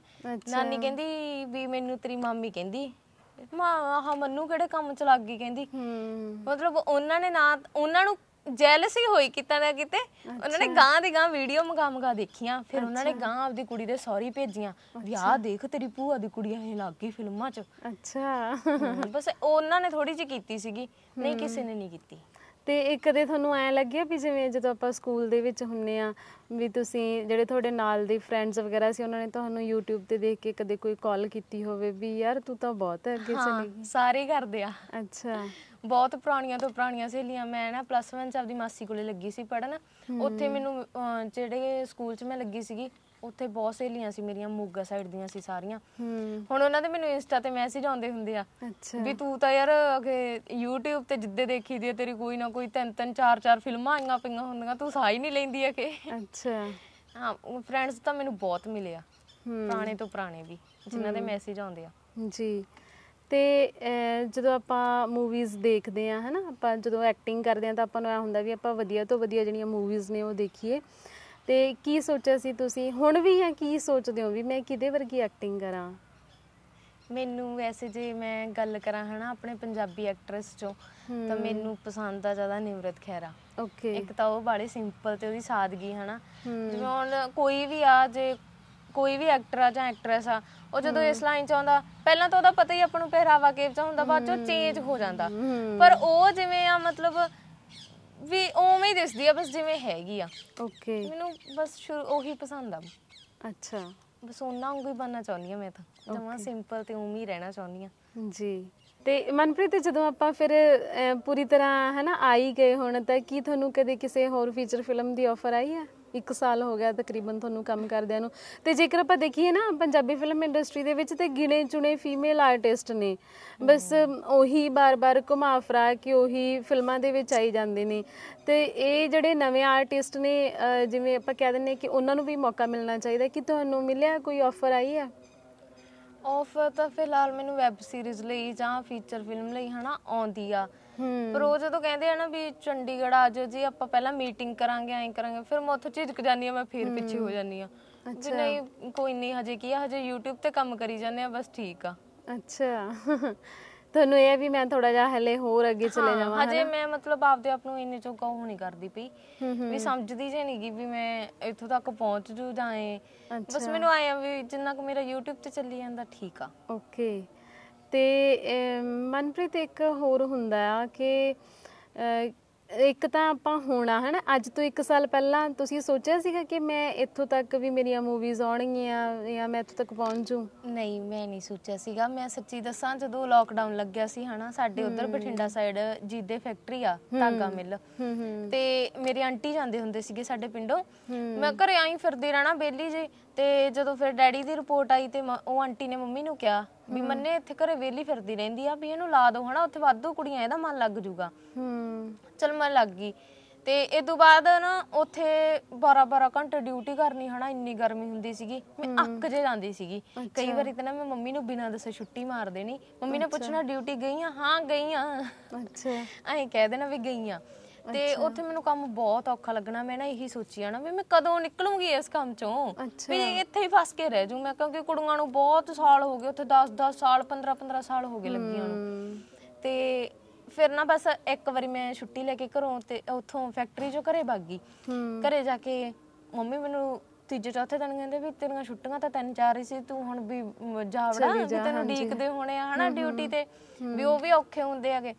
ਨਾਨੀ ਕਹਿੰਦੀ ਵੀ ਮੈਨੂੰ ਤੇਰੀ ਮਾਮੀ ਕਹਿੰਦੀ ਮਾਂ ਹਾਂ ਮੰਨੂ ਕਿਹੜੇ ਕੰਮ ਚ ਲੱਗ ਗਈ ਕਹਿੰਦੀ ਮਤਲਬ ਉਹਨਾਂ ਨੇ ਨਾ ਉਹਨਾਂ ਨੂੰ ਜੈਲਸੀ ਹੋਈ ਕਿਤਾ ਨਾ ਕਿਤੇ ਉਹਨਾਂ ਨੇ ਗਾਂ ਦੀ ਗਾਂ ਵੀਡੀਓ ਮਗਾ ਮਗਾ ਦੇਖੀਆਂ ਫਿਰ ਉਹਨਾਂ ਨੇ ਗਾਂ ਆਪਦੀ ਕੁੜੀ ਦੇ ਸੌਰੀ ਭੇਜੀਆਂ ਵੀ ਆਹ ਦੇਖ ਤੇਰੀ ਭੂਆ ਦੀ ਕੁੜੀ ਐ ਲੱਗ ਗਈ ਫਿਲਮਾਂ 'ਚ ਅੱਛਾ ਬਸ ਉਹਨਾਂ ਨੇ ਥੋੜੀ ਜਿਹੀ ਕੀਤੀ ਸੀਗੀ ਨਹੀਂ ਕਿਸੇ ਨੇ ਨਹੀਂ ਕੀਤੀ ਤੇ ਇਹ ਕਦੇ ਤੁਹਾਨੂੰ ਐ ਲੱਗਿਆ ਵੀ ਜਿਵੇਂ ਜਦੋਂ ਆਪਾਂ ਸਕੂਲ ਦੇ ਵਿੱਚ ਹੁੰਨੇ ਆ ਵੀ ਤੁਸੀਂ ਜਿਹੜੇ ਤੁਹਾਡੇ ਨਾਲ ਦੇ ਫਰੈਂਡਸ ਵਗੈਰਾ ਸੀ ਉਹਨਾਂ ਨੇ ਤੁਹਾਨੂੰ YouTube ਤੇ ਦੇਖ ਕੇ ਕਦੇ ਕੋਈ ਕਾਲ ਕੀਤੀ ਹੋਵੇ ਵੀ ਯਾਰ ਤੂੰ ਤਾਂ ਬਹੁਤ ਅੱਗੇ ਚਲੀ ਗਈ ਸਾਰੇ ਕਰਦੇ ਆ ਅੱਛਾ ਬਹੁਤ ਪੁਰਾਣੀਆਂ ਤੋਂ ਪੁਰਾਣੀਆਂ ਸਹੇਲੀਆਂ ਮੈਂ ਨਾ ਪਲੱਸ 1 ਚ ਆਪਦੀ ਮਾਸੀ ਕੋਲੇ ਲੱਗੀ ਸੀ ਪੜਨ ਉੱਥੇ ਮੈਨੂੰ ਜਿਹੜੇ ਸਕੂਲ 'ਚ ਮੈਂ ਲੱਗੀ ਸੀਗੀ ਉੱਥੇ ਬਹੁਤ ਸਹੇਲੀਆਂ ਸੀ ਮੇਰੀਆਂ ਮੋਗਾ ਸਾਈਡ ਦੀਆਂ ਸੀ ਸਾਰੀਆਂ ਹੁਣ ਉਹਨਾਂ ਦੇ ਮੈਨੂੰ ਇੰਸਟਾ ਤੇ ਮੈਸੇਜ ਆਉਂਦੇ ਹੁੰਦੇ ਆ ਵੀ ਤੂੰ ਤਾਂ ਯਾਰ ਅਗੇ YouTube ਤੇ ਜਿੱਦੇ ਦੇਖੀ ਦੀ ਤੇਰੀ ਕੋਈ ਨਾ ਕੋਈ ਤਿੰਨ ਤਿੰਨ ਚਾਰ ਚਾਰ ਫਿਲਮਾਂ ਆਈਆਂ ਪਈਆਂ ਹੁੰਦੀਆਂ ਤੂੰ ਸਾਈ ਨਹੀਂ ਲੈਂਦੀ ਆ ਕਿ ਅੱਛਾ ਹਾਂ ਫਰੈਂਡਸ ਤਾਂ ਮੈਨੂੰ ਬਹੁਤ ਮਿਲੇ ਆ ਪੁਰਾਣੇ ਤੋਂ ਪੁਰਾਣੇ ਵੀ ਜਿਨ੍ਹਾਂ ਦੇ ਮੈਸੇਜ ਆਉਂਦੇ ਆ ਜੀ ਤੇ ਜਦੋਂ ਆਪਾਂ ਮੂਵੀਜ਼ ਦੇਖਦੇ ਆ ਹਨਾ ਆਪਾਂ ਜਦੋਂ ਐਕਟਿੰਗ ਕਰਦੇ ਆ ਤਾਂ ਆਪਾਂ ਨੂੰ ਇਹ ਹੁੰਦਾ ਵੀ ਆਪਾਂ ਵਧੀਆ ਤੋਂ ਵਧੀਆ ਜਿਹੜੀਆਂ ਮੂਵੀਜ਼ ਨੇ ਉਹ ਦੇਖੀਏ ਤੇ ਕੀ ਸੋਚਿਆ ਸੀ ਤੁਸੀਂ ਹੁਣ ਵੀ ਆ ਕੀ ਸੋਚਦੇ ਹੋ ਵੀ ਮੈਂ ਕਿਹਦੇ ਵਰਗੀ ਐਕਟਿੰਗ ਕਰਾਂ ਮੈਨੂੰ ਵੈਸੇ ਜੇ ਮੈਂ ਗੱਲ ਕਰਾਂ ਹਨਾ ਆਪਣੇ ਪੰਜਾਬੀ ਐਕਟਰੈਸ ਚੋਂ ਤਾਂ ਮੈਨੂੰ ਪਸੰਦ ਆ ਜ਼ਿਆਦਾ ਨਿਮਰਤ ਖੈਰਾ ਓਕੇ ਇੱਕ ਤਾਂ ਉਹ ਬੜੇ ਸਿੰਪਲ ਤੇ ਉਹਦੀ ਸਾਦਗੀ ਹਨਾ ਜਿਵੇਂ ਹੁਣ ਕੋਈ ਵੀ ਆ ਜੇ ਕੋਈ ਵੀ ਐਕਟਰ ਆ ਜਾਂ ਐਕਟਰੈਸ ਆ ਉਹ ਜਦੋਂ ਇਸ ਲਾਈਨ 'ਚ ਆਉਂਦਾ ਪਹਿਲਾਂ ਤਾਂ ਉਹਦਾ ਪਤਾ ਹੀ ਆਪਾਂ ਨੂੰ ਪਹਿਰਾਵਾ ਕਿਵੇਂ 'ਚ ਹੁੰਦਾ ਬਾਅਦ 'ਚ ਚੇਂਜ ਹੋ ਜਾਂਦਾ ਪਰ ਉਹ ਜਿਵੇਂ ਆ ਮਤਲਬ ਵੀ ਉਵੇਂ ਹੀ ਦਿਸਦੀ ਆ ਬਸ ਜਿਵੇਂ ਹੈਗੀ ਆ ਓਕੇ ਮੈਨੂੰ ਬਸ ਸ਼ੁਰੂ ਉਹੀ ਪਸੰਦ ਆ ਅੱਛਾ ਬਸ ਉਹਨਾਂ ਵਾਂਗੂ ਹੀ ਬੰਨਣਾ ਚਾਹੁੰਦੀ ਆ ਮੈਂ ਤਾਂ ਜਮਾ ਸਿੰਪਲ ਤੇ ਉਵੇਂ ਹੀ ਰਹਿਣਾ ਚਾਹੁੰਦੀ ਆ ਜੀ ਤੇ ਮਨਪ੍ਰੀਤ ਜਦੋਂ ਆਪਾਂ ਫਿਰ ਪੂਰੀ ਤਰ੍ਹਾਂ ਹੈ ਨਾ ਆਈ ਗਏ ਹੁਣ ਤਾਂ ਕੀ ਤੁਹਾਨੂੰ ਕਦੇ ਕਿਸੇ ਹੋਰ ਫੀਚਰ ਫਿਲਮ ਦੀ ਆਫਰ ਆਈ ਆ 1 ਸਾਲ ਹੋ ਗਿਆ ਤਕਰੀਬਨ ਤੁਹਾਨੂੰ ਕੰਮ ਕਰਦਿਆਂ ਨੂੰ ਤੇ ਜੇਕਰ ਆਪਾਂ ਦੇਖੀਏ ਨਾ ਪੰਜਾਬੀ ਫਿਲਮ ਇੰਡਸਟਰੀ ਦੇ ਵਿੱਚ ਤੇ ਗਿਣੇ ਚੁਣੇ ਫੀਮੇਲ ਆਰਟਿਸਟ ਨੇ ਬਸ ਉਹੀ ਬਾਰ-ਬਾਰ ਘੁਮਾ ਫਰਾ ਕਿ ਉਹੀ ਫਿਲਮਾਂ ਦੇ ਵਿੱਚ ਆਈ ਜਾਂਦੇ ਨੇ ਤੇ ਇਹ ਜਿਹੜੇ ਨਵੇਂ ਆਰਟਿਸਟ ਨੇ ਜਿਵੇਂ ਆਪਾਂ ਕਹਿ ਦਿੰਨੇ ਕਿ ਉਹਨਾਂ ਨੂੰ ਵੀ ਮੌਕਾ ਮਿਲਣਾ ਚਾਹੀਦਾ ਕਿ ਤੁਹਾਨੂੰ ਮਿਲਿਆ ਕੋਈ ਆਫਰ ਆਈ ਹੈ ਆਫਰ ਤਾਂ ਫਿਲਹਾਲ ਮੈਨੂੰ ਵੈਬ ਸੀਰੀਜ਼ ਲਈ ਜਾਂ ਫੀਚਰ ਫਿਲਮ ਲਈ ਹਨਾ ਆਉਂਦੀ ਆ ਪਰ ਉਹ ਜਦੋਂ ਕਹਿੰਦੇ ਆ ਨਾ ਵੀ ਚੰਡੀਗੜ੍ਹ ਆ ਜਾਓ ਜੀ ਆਪਾਂ ਪਹਿਲਾਂ ਮੀਟਿੰਗ ਕਰਾਂਗੇ ਐਂ ਕਰਾਂਗੇ ਫਿਰ ਮੈਂ ਉੱਥੋਂ ਝਿਜਕ ਜਾਂਦੀ ਆ ਮੈਂ ਫੇਰ ਪਿੱਛੇ ਹੋ ਜਾਂਦੀ ਆ ਅੱਛਾ ਨਹੀਂ ਕੋਈ ਨਹੀਂ ਹਜੇ ਕੀ ਆ ਹਜੇ YouTube ਤੇ ਕੰਮ ਕਰੀ ਜਾਂਦੇ ਆ ਬਸ ਠੀਕ ਆ ਅੱਛਾ ਤੁਹਾਨੂੰ ਇਹ ਹੈ ਵੀ ਮੈਂ ਥੋੜਾ ਜਿਹਾ ਹਲੇ ਹੋਰ ਅੱਗੇ ਚਲੇ ਜਾਵਾਂ ਹਜੇ ਮੈਂ ਮਤਲਬ ਆਪਦੇ ਆਪ ਨੂੰ ਇੰਨੇ ਚੋਂ ਉਹ ਨਹੀਂ ਕਰਦੀ ਪਈ ਵੀ ਸਮਝਦੀ ਜੇ ਨਹੀਂਗੀ ਵੀ ਮੈਂ ਇੱਥੋਂ ਤੱਕ ਪਹੁੰਚ ਜੂ ਜਾਏ ਬਸ ਮੈਨੂੰ ਆਇਆ ਵੀ ਜਿੰਨਾ ਕੁ ਮੇਰਾ YouTube ਤੇ ਚੱਲੀ ਜਾਂਦਾ ਠੀਕ ਆ ਓਕੇ ਤੇ ਮਨਪ੍ਰੀਤ ਇੱਕ ਹੋਰ ਹੁੰਦਾ ਆ ਕਿ ਇੱਕ ਤਾਂ ਆਪਾਂ ਹੋਣਾ ਨਾ ਅੱਜ ਤੋਂ 1 ਸਾਲ ਪਹਿਲਾਂ ਤੁਸੀਂ ਸੋਚਿਆ ਸੀਗਾ ਕਿ ਮੈਂ ਇੱਥੋਂ ਤੱਕ ਵੀ ਮੇਰੀਆਂ ਮੂਵੀਜ਼ ਆਉਣਗੀਆਂ ਜਾਂ ਮੈਂ ਇੱਥੋਂ ਤੱਕ ਪਹੁੰਚੂ ਨਹੀਂ ਮੈਂ ਨਹੀਂ ਸੋਚਿਆ ਸੀਗਾ ਮੈਂ ਸੱਚੀ ਦੱਸਾਂ ਜਦੋਂ ਲੋਕਡਾਊਨ ਲੱਗਿਆ ਸੀ ਹਨਾ ਸਾਡੇ ਉਧਰ ਬਠਿੰਡਾ ਸਾਈਡ ਜੀਦੇ ਫੈਕਟਰੀ ਆ ਧਾਗਾ ਮਿਲ ਤੇ ਮੇਰੀ ਆਂਟੀ ਜਾਂਦੇ ਹੁੰਦੇ ਸੀਗੇ ਸਾਡੇ ਪਿੰਡੋਂ ਮੈਂ ਘਰੇ ਆਈ ਫਿਰਦੀ ਰਹਿਣਾ ਬੇਲੀ ਜੀ ਤੇ ਜਦੋਂ ਫਿਰ ਡੈਡੀ ਦੀ ਰਿਪੋਰਟ ਆਈ ਤੇ ਉਹ ਆਂਟੀ ਨੇ ਮੰਮੀ ਨੂੰ ਕਿਹਾ ਵੀ ਮੰਨੇ ਇੱਥੇ ਘਰੇ ਵੇਲੀ ਫਿਰਦੀ ਰਹਿੰਦੀ ਆ ਵੀ ਇਹਨੂੰ ਲਾ ਦੋ ਹਨਾ ਉੱਥੇ ਵਾਧੂ ਕੁੜੀਆਂ ਇਹਦਾ ਮਨ ਲੱਗ ਜੂਗਾ ਹੂੰ ਚਲ ਮਨ ਲੱਗ ਗਈ ਤੇ ਇਹ ਤੋਂ ਬਾਅਦ ਨਾ ਉੱਥੇ 12-12 ਘੰਟੇ ਡਿਊਟੀ ਕਰਨੀ ਹਨਾ ਇੰਨੀ ਗਰਮੀ ਹੁੰਦੀ ਸੀਗੀ ਮੈਂ ਅੱਕ ਜੇ ਜਾਂਦੀ ਸੀਗੀ ਕਈ ਵਾਰੀ ਤਾਂ ਮੈਂ ਮੰਮੀ ਨੂੰ ਬਿਨਾਂ ਦੱਸੇ ਛੁੱਟੀ ਮਾਰ ਦੇਣੀ ਮੰਮੀ ਨੇ ਪੁੱਛਣਾ ਡਿਊਟੀ ਗਈ ਆ ਹਾਂ ਗਈ ਆ ਅੱਛਾ ਐਂ ਕਹਿ ਦੇਣਾ ਵੀ ਗਈ ਆ ਤੇ ਉੱਥੇ ਮੈਨੂੰ ਕੰਮ ਬਹੁਤ ਔਖਾ ਲੱਗਣਾ ਮੈਂ ਨਾ ਇਹੀ ਸੋਚਿਆ ਨਾ ਵੀ ਮੈਂ ਕਦੋਂ ਨਿਕਲੂੰਗੀ ਇਸ ਕੰਮ ਚੋਂ ਵੀ ਇੱਥੇ ਹੀ ਫਸ ਕੇ ਰਹਿ ਜੂ ਮੈਂ ਕਿਉਂਕਿ ਕੁੜੀਆਂ ਨੂੰ ਬਹੁਤ ਸਾਲ ਹੋ ਗਏ ਉੱਥੇ 10 10 ਸਾਲ 15 15 ਸਾਲ ਹੋ ਗਏ ਲੱਗੀਆਂ ਨੂੰ ਤੇ ਫਿਰ ਨਾ ਬਸ ਇੱਕ ਵਾਰੀ ਮੈਂ ਛੁੱਟੀ ਲੈ ਕੇ ਘਰੋਂ ਤੇ ਉੱਥੋਂ ਫੈਕਟਰੀ ਚੋਂ ਘਰੇ ਗਈ ਘਰੇ ਜਾ ਕੇ ਮੰਮੀ ਮੈਨੂੰ ਤੀਜੇ ਚੌਥੇ ਦਿਨ ਕਹਿੰਦੇ ਵੀ ਤੇਰੀਆਂ ਛੁੱਟੀਆਂ ਤਾਂ ਤਿੰਨ ਚਾਰ ਹੀ ਸੀ ਤੂੰ ਹੁਣ ਵੀ ਜਾਵੜਾ ਤੈਨੂੰ ਡੀਕਦੇ ਹੋਣੇ ਆ ਹਨਾ ਡਿਊਟੀ ਤੇ ਵੀ ਉਹ ਵੀ ਔਖੇ ਹੁੰਦੇ ਆਗੇ